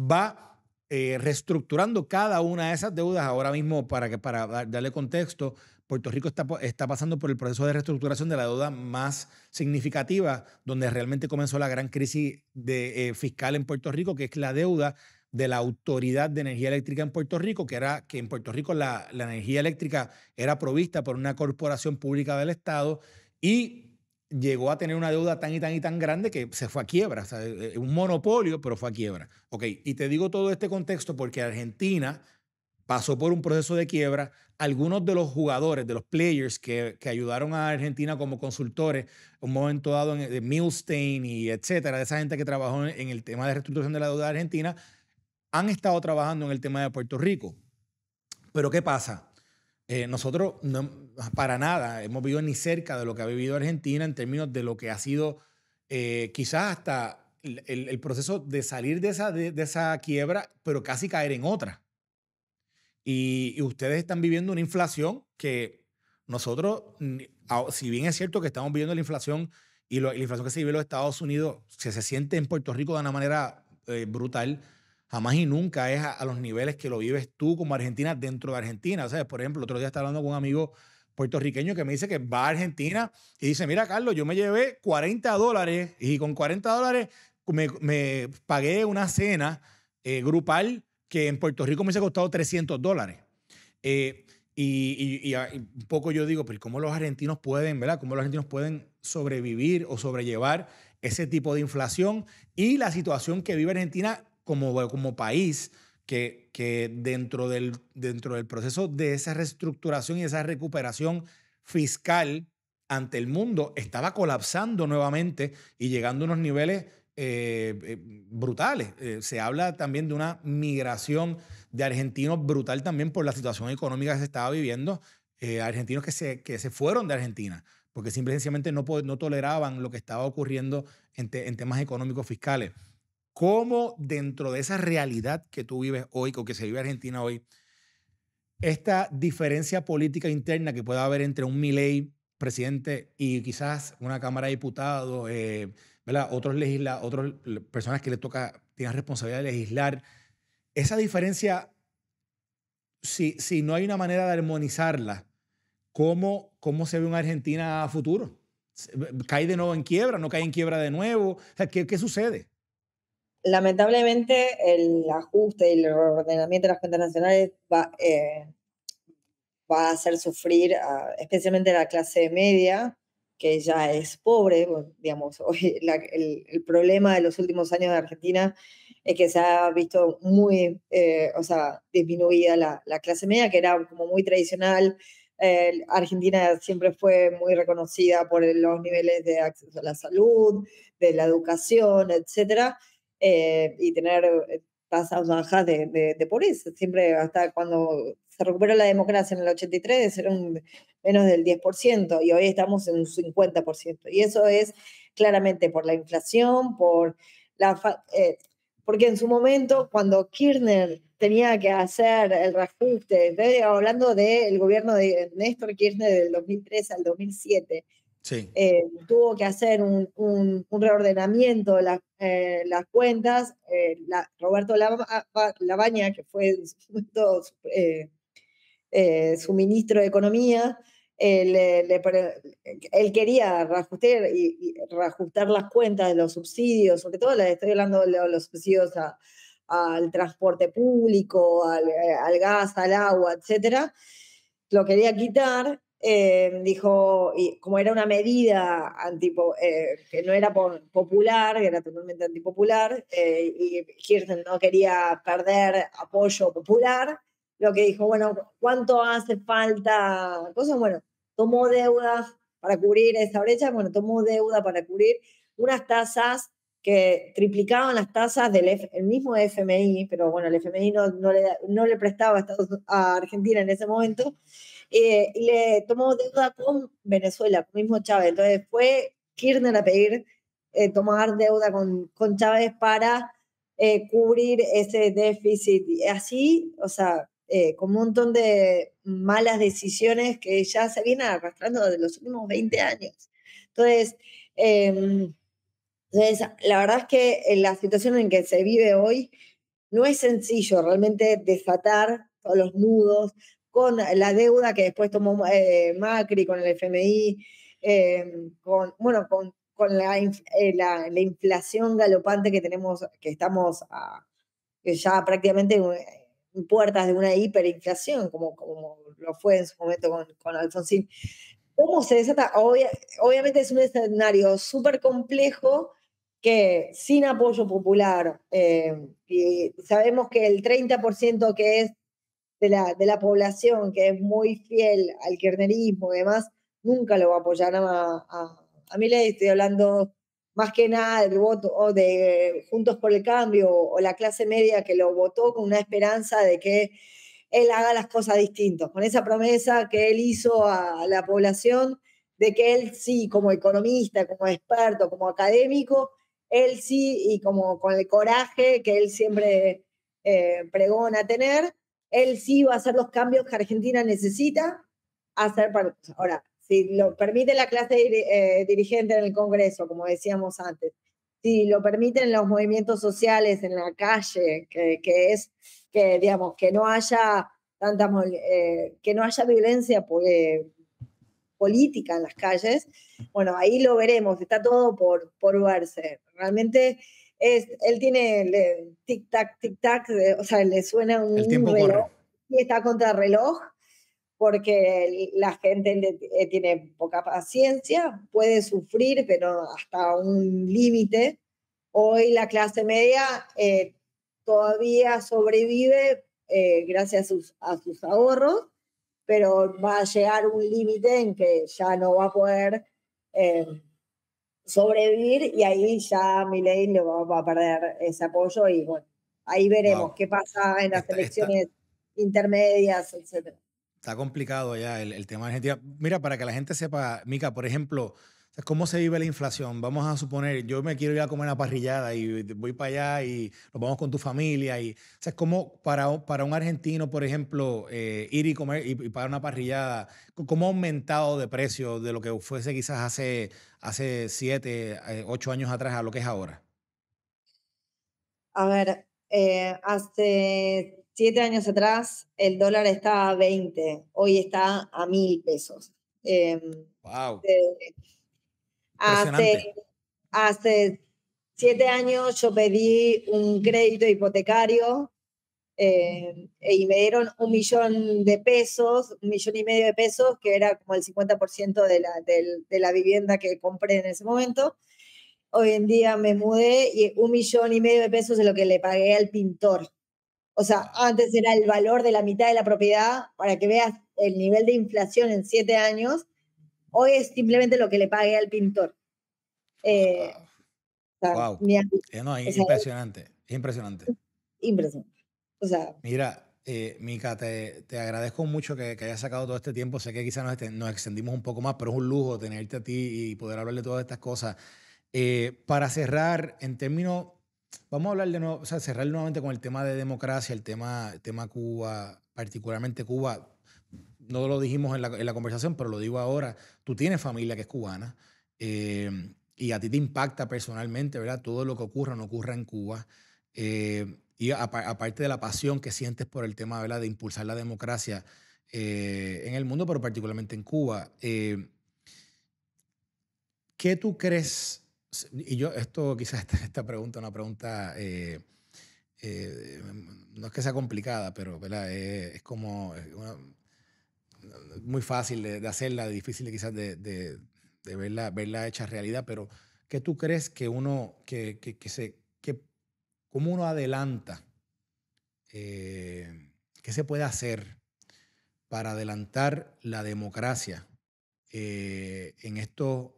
va eh, reestructurando cada una de esas deudas. Ahora mismo, para, que, para darle contexto, Puerto Rico está, pasando por el proceso de reestructuración de la deuda más significativa, donde realmente comenzó la gran crisis eh, fiscal en Puerto Rico, que es la deuda de la Autoridad de Energía Eléctrica en Puerto Rico, que era que en Puerto Rico la, energía eléctrica era provista por una corporación pública del Estado y llegó a tener una deuda tan y tan y tan grande que se fue a quiebra, o eh, eh, un monopolio, pero fue a quiebra. Ok, y te digo todo este contexto porque Argentina pasó por un proceso de quiebra. Algunos de los jugadores, de los players que, ayudaron a Argentina como consultores, un momento dado de eh, Milstein y etcétera, de esa gente que trabajó en, en el tema de reestructuración de la deuda de Argentina, han estado trabajando en el tema de Puerto Rico. Pero ¿qué pasa? Eh, nosotros no, para nada hemos vivido ni cerca de lo que ha vivido Argentina en términos de lo que ha sido eh, quizás hasta el, proceso de salir de esa, de, esa quiebra, pero casi caer en otra. Y, ustedes están viviendo una inflación que nosotros, mm, si bien es cierto que estamos viviendo la inflación y, la inflación que se vive en los Estados Unidos, se se siente en Puerto Rico de una manera eh, brutal, jamás y nunca es a, los niveles que lo vives tú como Argentina dentro de Argentina. sea, Por ejemplo, otro día estaba hablando con un amigo puertorriqueño que me dice que va a Argentina y dice, mira Carlos, yo me llevé 40 dólares y con 40 dólares me, pagué una cena eh, grupal que en Puerto Rico me hubiese costado 300 dólares. Eh, ah, y, un poco yo digo, pero ¿cómo los argentinos pueden, verdad? ¿Cómo los argentinos pueden sobrevivir o sobrellevar ese tipo de inflación y la situación que vive Argentina como, como país que, que dentro, del, dentro del proceso de esa reestructuración y esa recuperación fiscal ante el mundo estaba colapsando nuevamente y llegando a unos niveles eh, eh, brutales. Eh, se habla también de una migración de argentinos brutal también por la situación económica que se estaba viviendo, argentinos que se, que se fueron de Argentina porque simplemente no, no toleraban lo que estaba ocurriendo en, en temas económicos fiscales cómo dentro de esa realidad que tú vives hoy, con que se vive Argentina hoy, esta diferencia política interna que pueda haber entre un Milei presidente y quizás una Cámara de Diputados, eh, otros legisla, otras personas que le toca, tienen responsabilidad de legislar, esa diferencia, si, si no hay una manera de armonizarla, ¿cómo, cómo se ve una Argentina a futuro? ¿Cae de nuevo en quiebra? ¿No cae en quiebra de nuevo? sea, ¿qué, ¿Qué sucede? lamentablemente el ajuste y el ordenamiento de las cuentas nacionales va, eh, a hacer sufrir especialmente a la clase media, que ya es pobre. Digamos, (laughs) hoy el, problema de los últimos años de Argentina es que se ha visto muy, eh, o sea, disminuida la, clase media, que era como muy tradicional. Eh, Argentina siempre fue muy reconocida por los niveles de acceso a la salud, de la educación, etcétera eh, y tener eh, tasas bajas de, de, de, pobreza. Siempre hasta cuando se recuperó la democracia en el 83 era menos del 10% y hoy estamos en un 50%. Y eso es claramente por la inflación, por la... Eh, porque en su momento, cuando Kirchner tenía que hacer el reajuste, hablando del gobierno de Néstor Kirchner del 2003 al 2007, eh, tuvo que hacer un, reordenamiento de las eh, cuentas. Eh, Roberto ah, Labaña, que fue en su ministro de Economía, él quería reajustar, y, las cuentas de los subsidios, sobre todo les estoy hablando de los subsidios al transporte público, al, al gas, al agua, etcétera lo quería quitar eh, dijo, y como era una medida anti eh, que no era popular, que era totalmente antipopular, eh, y Kirchner no quería perder apoyo popular, lo que dijo, bueno, ¿cuánto hace falta? Cosas, bueno, tomó deudas para cubrir esa brecha, bueno, tomó deuda para cubrir unas tasas que triplicaban las tasas del el mismo FMI, pero bueno, el FMI no, no, le, no le prestaba a Argentina en ese momento, eh, y le tomó deuda con Venezuela, con mismo Chávez. Entonces fue Kirchner a pedir eh, tomar deuda con, con Chávez para eh, cubrir ese déficit. Así, o sea, con un montón de malas decisiones que ya se vienen arrastrando desde los últimos 20 años. Entonces, em, entonces, la verdad es que la situación en que se vive hoy no es sencillo realmente desatar todos los nudos, con la deuda que después tomó eh, Macri, con el FMI, em, con, bueno, con, con eh, la, la, inflación galopante que tenemos, que estamos ya prácticamente eh, en puertas de una hiperinflación, como, como lo fue en su momento con, con Alfonsín. ¿Cómo se desata? obviamente es un escenario súper complejo que sin apoyo popular, em, y sabemos que el 30% que es de la, de la población que es muy fiel al kirchnerismo y demás, nunca lo va a apoyar a, a, a Milei. Estoy hablando más que nada del voto o de Juntos por el Cambio o la clase media que lo votó con una esperanza de que él haga las cosas distintas, con esa promesa que él hizo a la población de que él sí, como economista, como experto, como académico, él sí, y como con el coraje que él siempre eh, pregona tener, él sí va a hacer los cambios que Argentina necesita hacer para... Ahora, si lo permite la clase eh, dirigente en el Congreso, como decíamos antes, si lo permiten los movimientos sociales en la calle, que, es que, digamos, que no haya tanta, eh, que no haya violencia eh, política en las calles, bueno, ahí lo veremos, está todo por, por verse. Realmente él tiene tic-tac, tic-tac, o sea, le suena un, reloj y está contra reloj porque la gente eh, tiene poca paciencia, puede sufrir, pero hasta un límite. Hoy la clase media eh, todavía sobrevive eh, gracias a sus, ahorros, pero va a llegar un límite en que ya no va a poder sobrevivir y ahí ya Milei le va a perder ese apoyo y bueno, ahí veremos qué pasa en las elecciones intermedias, etcétera. Está complicado ya el, el tema de Argentina. Mira, para que la gente sepa, Mica, por ejemplo, ¿Cómo se vive la inflación? Vamos a suponer, yo me quiero ir a comer una parrillada y voy para allá y nos vamos con tu familia. Y, o sea, ¿cómo para, para un argentino, por ejemplo, eh, ir y comer y, pagar una parrillada, cómo ha aumentado de precio de lo que fuese quizás hace, hace siete, eh, ocho años atrás a lo que es ahora? A ver, eh, hace siete años atrás el dólar estaba a 20, hoy está a mil pesos. wow. Em, Hace, siete años yo pedí un crédito hipotecario eh, e y me dieron un millón de pesos, un millón y medio de pesos, que era como el 50% de la, de la vivienda que compré en ese momento. Hoy en día me mudé y un millón y medio de pesos es lo que le pagué al pintor. O sea, antes era el valor de la mitad de la propiedad, para que veas el nivel de inflación en siete años, Hoy es simplemente lo que le pagué al pintor. wow. Eh, es eh, impresionante, es impresionante. Impresionante. O sea, mira, eh, Mica, te, te, agradezco mucho que, que, hayas sacado todo este tiempo. Sé que quizás nos, este, nos, extendimos un poco más, pero es un lujo tenerte a ti y poder hablar de todas estas cosas. Eh, para cerrar, en términos, vamos a hablar de nuevo, o sea, cerrar nuevamente con el tema de democracia, el tema, el tema Cuba, particularmente Cuba no lo dijimos en la, conversación, pero lo digo ahora, tú tienes familia que es cubana eh, y a ti te impacta personalmente, ¿verdad? Todo lo que ocurra o no ocurra en Cuba. Eh, y aparte de la pasión que sientes por el tema, ¿verdad? De impulsar la democracia eh, en el mundo, pero particularmente en Cuba. ¿Qué tú crees? Y yo, esto quizás (laughs) esta, pregunta una pregunta... no es que sea complicada, pero ¿verdad? es como muy fácil de, hacerla, difícil quizás de, de, verla, hecha realidad, pero ¿qué tú crees que uno, que, se, que, cómo uno adelanta? Eh, ¿Qué se puede hacer para adelantar la democracia eh, en estos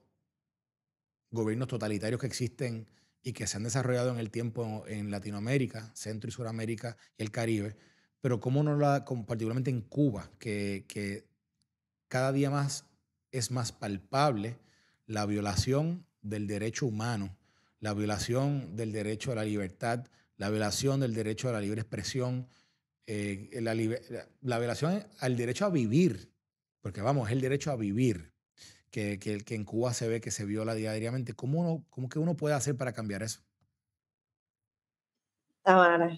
gobiernos totalitarios que existen y que se han desarrollado en el tiempo en Latinoamérica, Centro y Suramérica y el Caribe? pero cómo no la, como particularmente en Cuba, que, cada día más es más palpable la violación del derecho humano, la violación del derecho a la libertad, la violación del derecho a la libre expresión, eh, eh, la, violación al derecho a vivir, porque vamos, es el derecho a vivir que, que, en Cuba se ve que se viola diariamente. ¿Cómo, uno, cómo que uno puede hacer para cambiar eso? Tamara,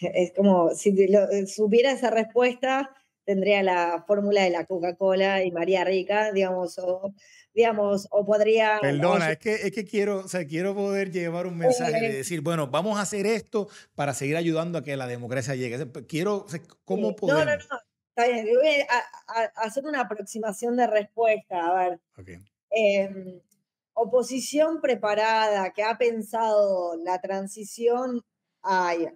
es como si subiera eh, supiera esa respuesta, tendría la fórmula de la Coca-Cola y María Rica, digamos, o, digamos, o podría... Perdona, es, que, quiero, quiero poder llevar un mensaje y eh. decir, bueno, vamos a hacer esto para seguir ayudando a que la democracia llegue. Quiero, ¿cómo No, no, no, está bien, voy a, hacer una aproximación de respuesta, a ver. Em, oposición preparada, que ha pensado la transición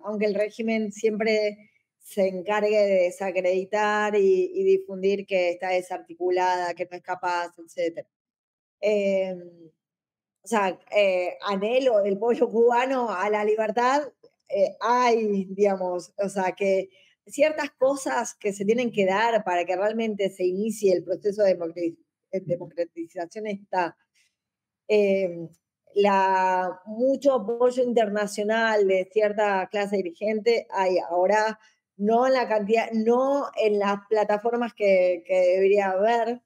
aunque el régimen siempre se encargue de desacreditar y, difundir que está desarticulada, que no es capaz, etc. Em, o sea, eh, anhelo del pueblo cubano a la libertad, eh, hay, digamos, o sea, que ciertas cosas que se tienen que dar para que realmente se inicie el proceso de democratización está. Em, la, mucho apoyo internacional de cierta clase dirigente hay ahora, no en la cantidad, no en las plataformas que, debería haber,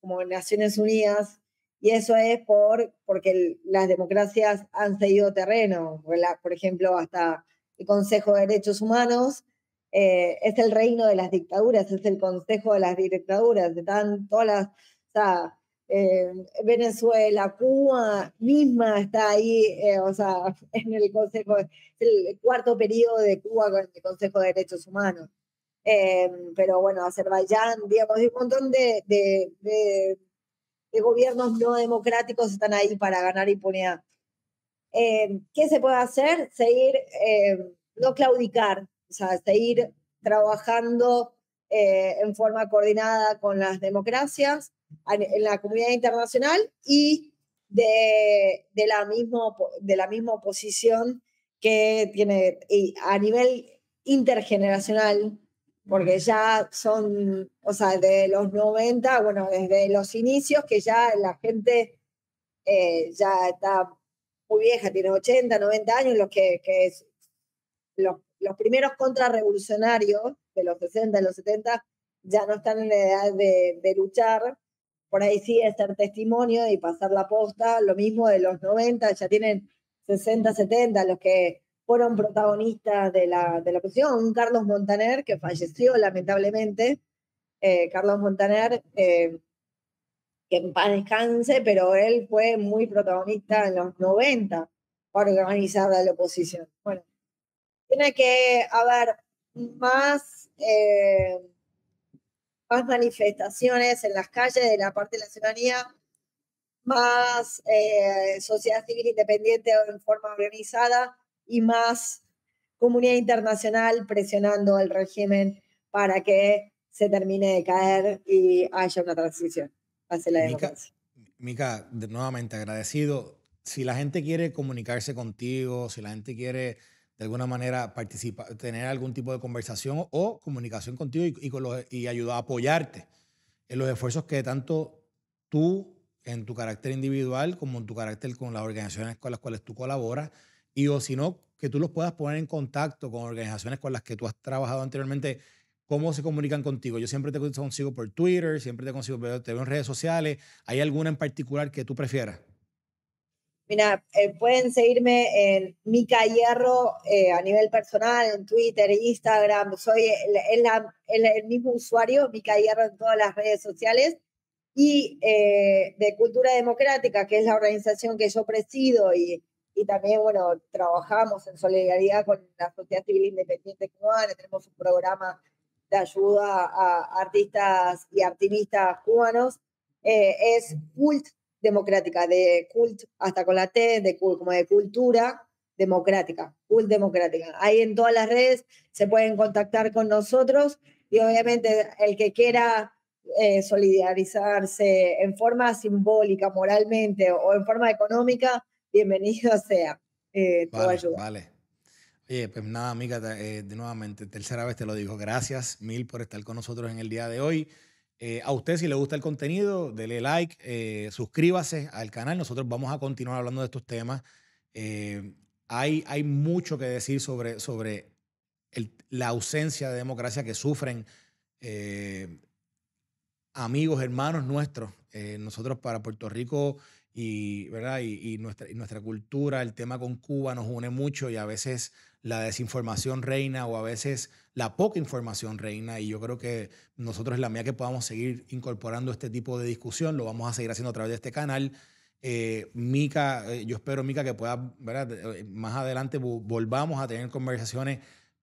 como en Naciones Unidas, y eso es por, porque las democracias han cedido terreno, por ejemplo, hasta el Consejo de Derechos Humanos. Eh, es el reino de las dictaduras, es el consejo de las dictaduras, están todas las, Venezuela, Cuba misma está ahí, eh, o sea, (laughs) en el Consejo, el cuarto periodo de Cuba con el Consejo de Derechos Humanos. Em, pero bueno, Azerbaiyán, digamos, hay un montón de, de, de, gobiernos no democráticos están ahí para ganar impunidad. Em, ¿Qué se puede hacer? Seguir, em, no claudicar, o sea, seguir trabajando eh, en forma coordinada con las democracias, en la comunidad internacional y de, de, la, mismo, de la misma posición que tiene a nivel intergeneracional, porque ya son, o sea, de los 90, bueno, desde los inicios que ya la gente eh, ya está muy vieja, tiene 80, 90 años, los que, es, los, los primeros contrarrevolucionarios de los 60 los 70 ya no están en la edad de, de luchar, por ahí sí es testimonio y pasar la posta, lo mismo de los 90, ya tienen 60, 70, los que fueron protagonistas de la, de la Carlos Montaner que falleció lamentablemente, eh, Carlos Montaner, eh, que en paz descanse, pero él fue muy protagonista en los 90 para organizar la oposición. Bueno, tiene que haber más... Eh, más manifestaciones en las calles de la parte de la ciudadanía, más eh, sociedad civil independiente o en forma organizada y más comunidad internacional presionando al régimen para que se termine de caer y haya una transición hacia la democracia. Mica, nuevamente agradecido. Si la gente quiere comunicarse contigo, si la gente quiere de alguna manera participar, tener algún tipo de conversación o comunicación contigo y, y, con los, y ayudar a apoyarte en los esfuerzos que tanto tú, en tu carácter individual, como en tu carácter con las organizaciones con las cuales tú colaboras, y o si no, que tú los puedas poner en contacto con organizaciones con las que tú has trabajado anteriormente, cómo se comunican contigo. Yo siempre te consigo por Twitter, siempre te consigo, te veo en redes sociales. ¿Hay alguna en particular que tú prefieras? Mira, eh, pueden seguirme en Mica Hierro eh, a nivel personal, en Twitter, Instagram. Soy el, el, mismo usuario, Mica Hierro, en todas las redes sociales. Y eh, de Cultura Democrática, que es la organización que yo presido y, y también, bueno, trabajamos en solidaridad con la sociedad civil independiente cubana. Tenemos un programa de ayuda a artistas y activistas cubanos. es cult democrática, de cult hasta con la T, de cult, como de cultura democrática, cult democrática. Ahí en todas las redes se pueden contactar con nosotros y obviamente el que quiera eh, solidarizarse en forma simbólica, moralmente o en forma económica, bienvenido sea eh, vale, Vale. Oye, pues nada, amiga, eh, de nuevamente, tercera vez te lo digo. Gracias mil por estar con nosotros en el día de hoy. Eh, a usted, si le gusta el contenido, dele like, eh, suscríbase al canal. Nosotros vamos a continuar hablando de estos temas. Eh, hay, hay mucho que decir sobre, sobre la ausencia de democracia que sufren amigos, hermanos nuestros. nosotros para Puerto Rico y, ¿verdad? nuestra, y nuestra cultura, el tema con Cuba nos une mucho y a veces la desinformación reina o a veces la poca información reina y yo creo que nosotros la mía que podamos seguir incorporando este tipo de discusión, lo vamos a seguir haciendo a través de este canal. Eh, Mica, eh, yo espero, Mica, que pueda, eh, más adelante volvamos a tener conversaciones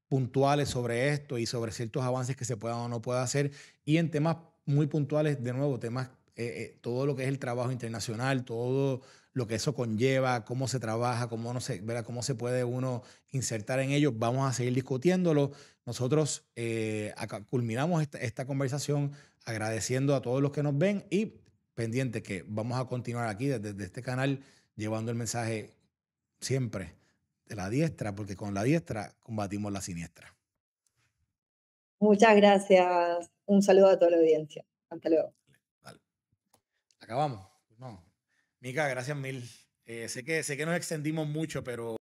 puntuales sobre esto y sobre ciertos avances que se puedan o no pueda hacer y en temas muy puntuales, de nuevo, temas eh, eh, todo lo que es el trabajo internacional, todo lo que eso conlleva, cómo se trabaja, cómo, no se, cómo se puede uno insertar en ello. Vamos a seguir discutiéndolo. Nosotros eh, culminamos esta, conversación agradeciendo a todos los que nos ven y pendiente que vamos a continuar aquí desde, desde este canal llevando el mensaje siempre de la diestra, porque con la diestra combatimos la siniestra. Muchas gracias. Un saludo a toda la audiencia. Hasta luego acabamos. Pues no. Mica, gracias mil. Eh, sé, que, sé que nos extendimos mucho, pero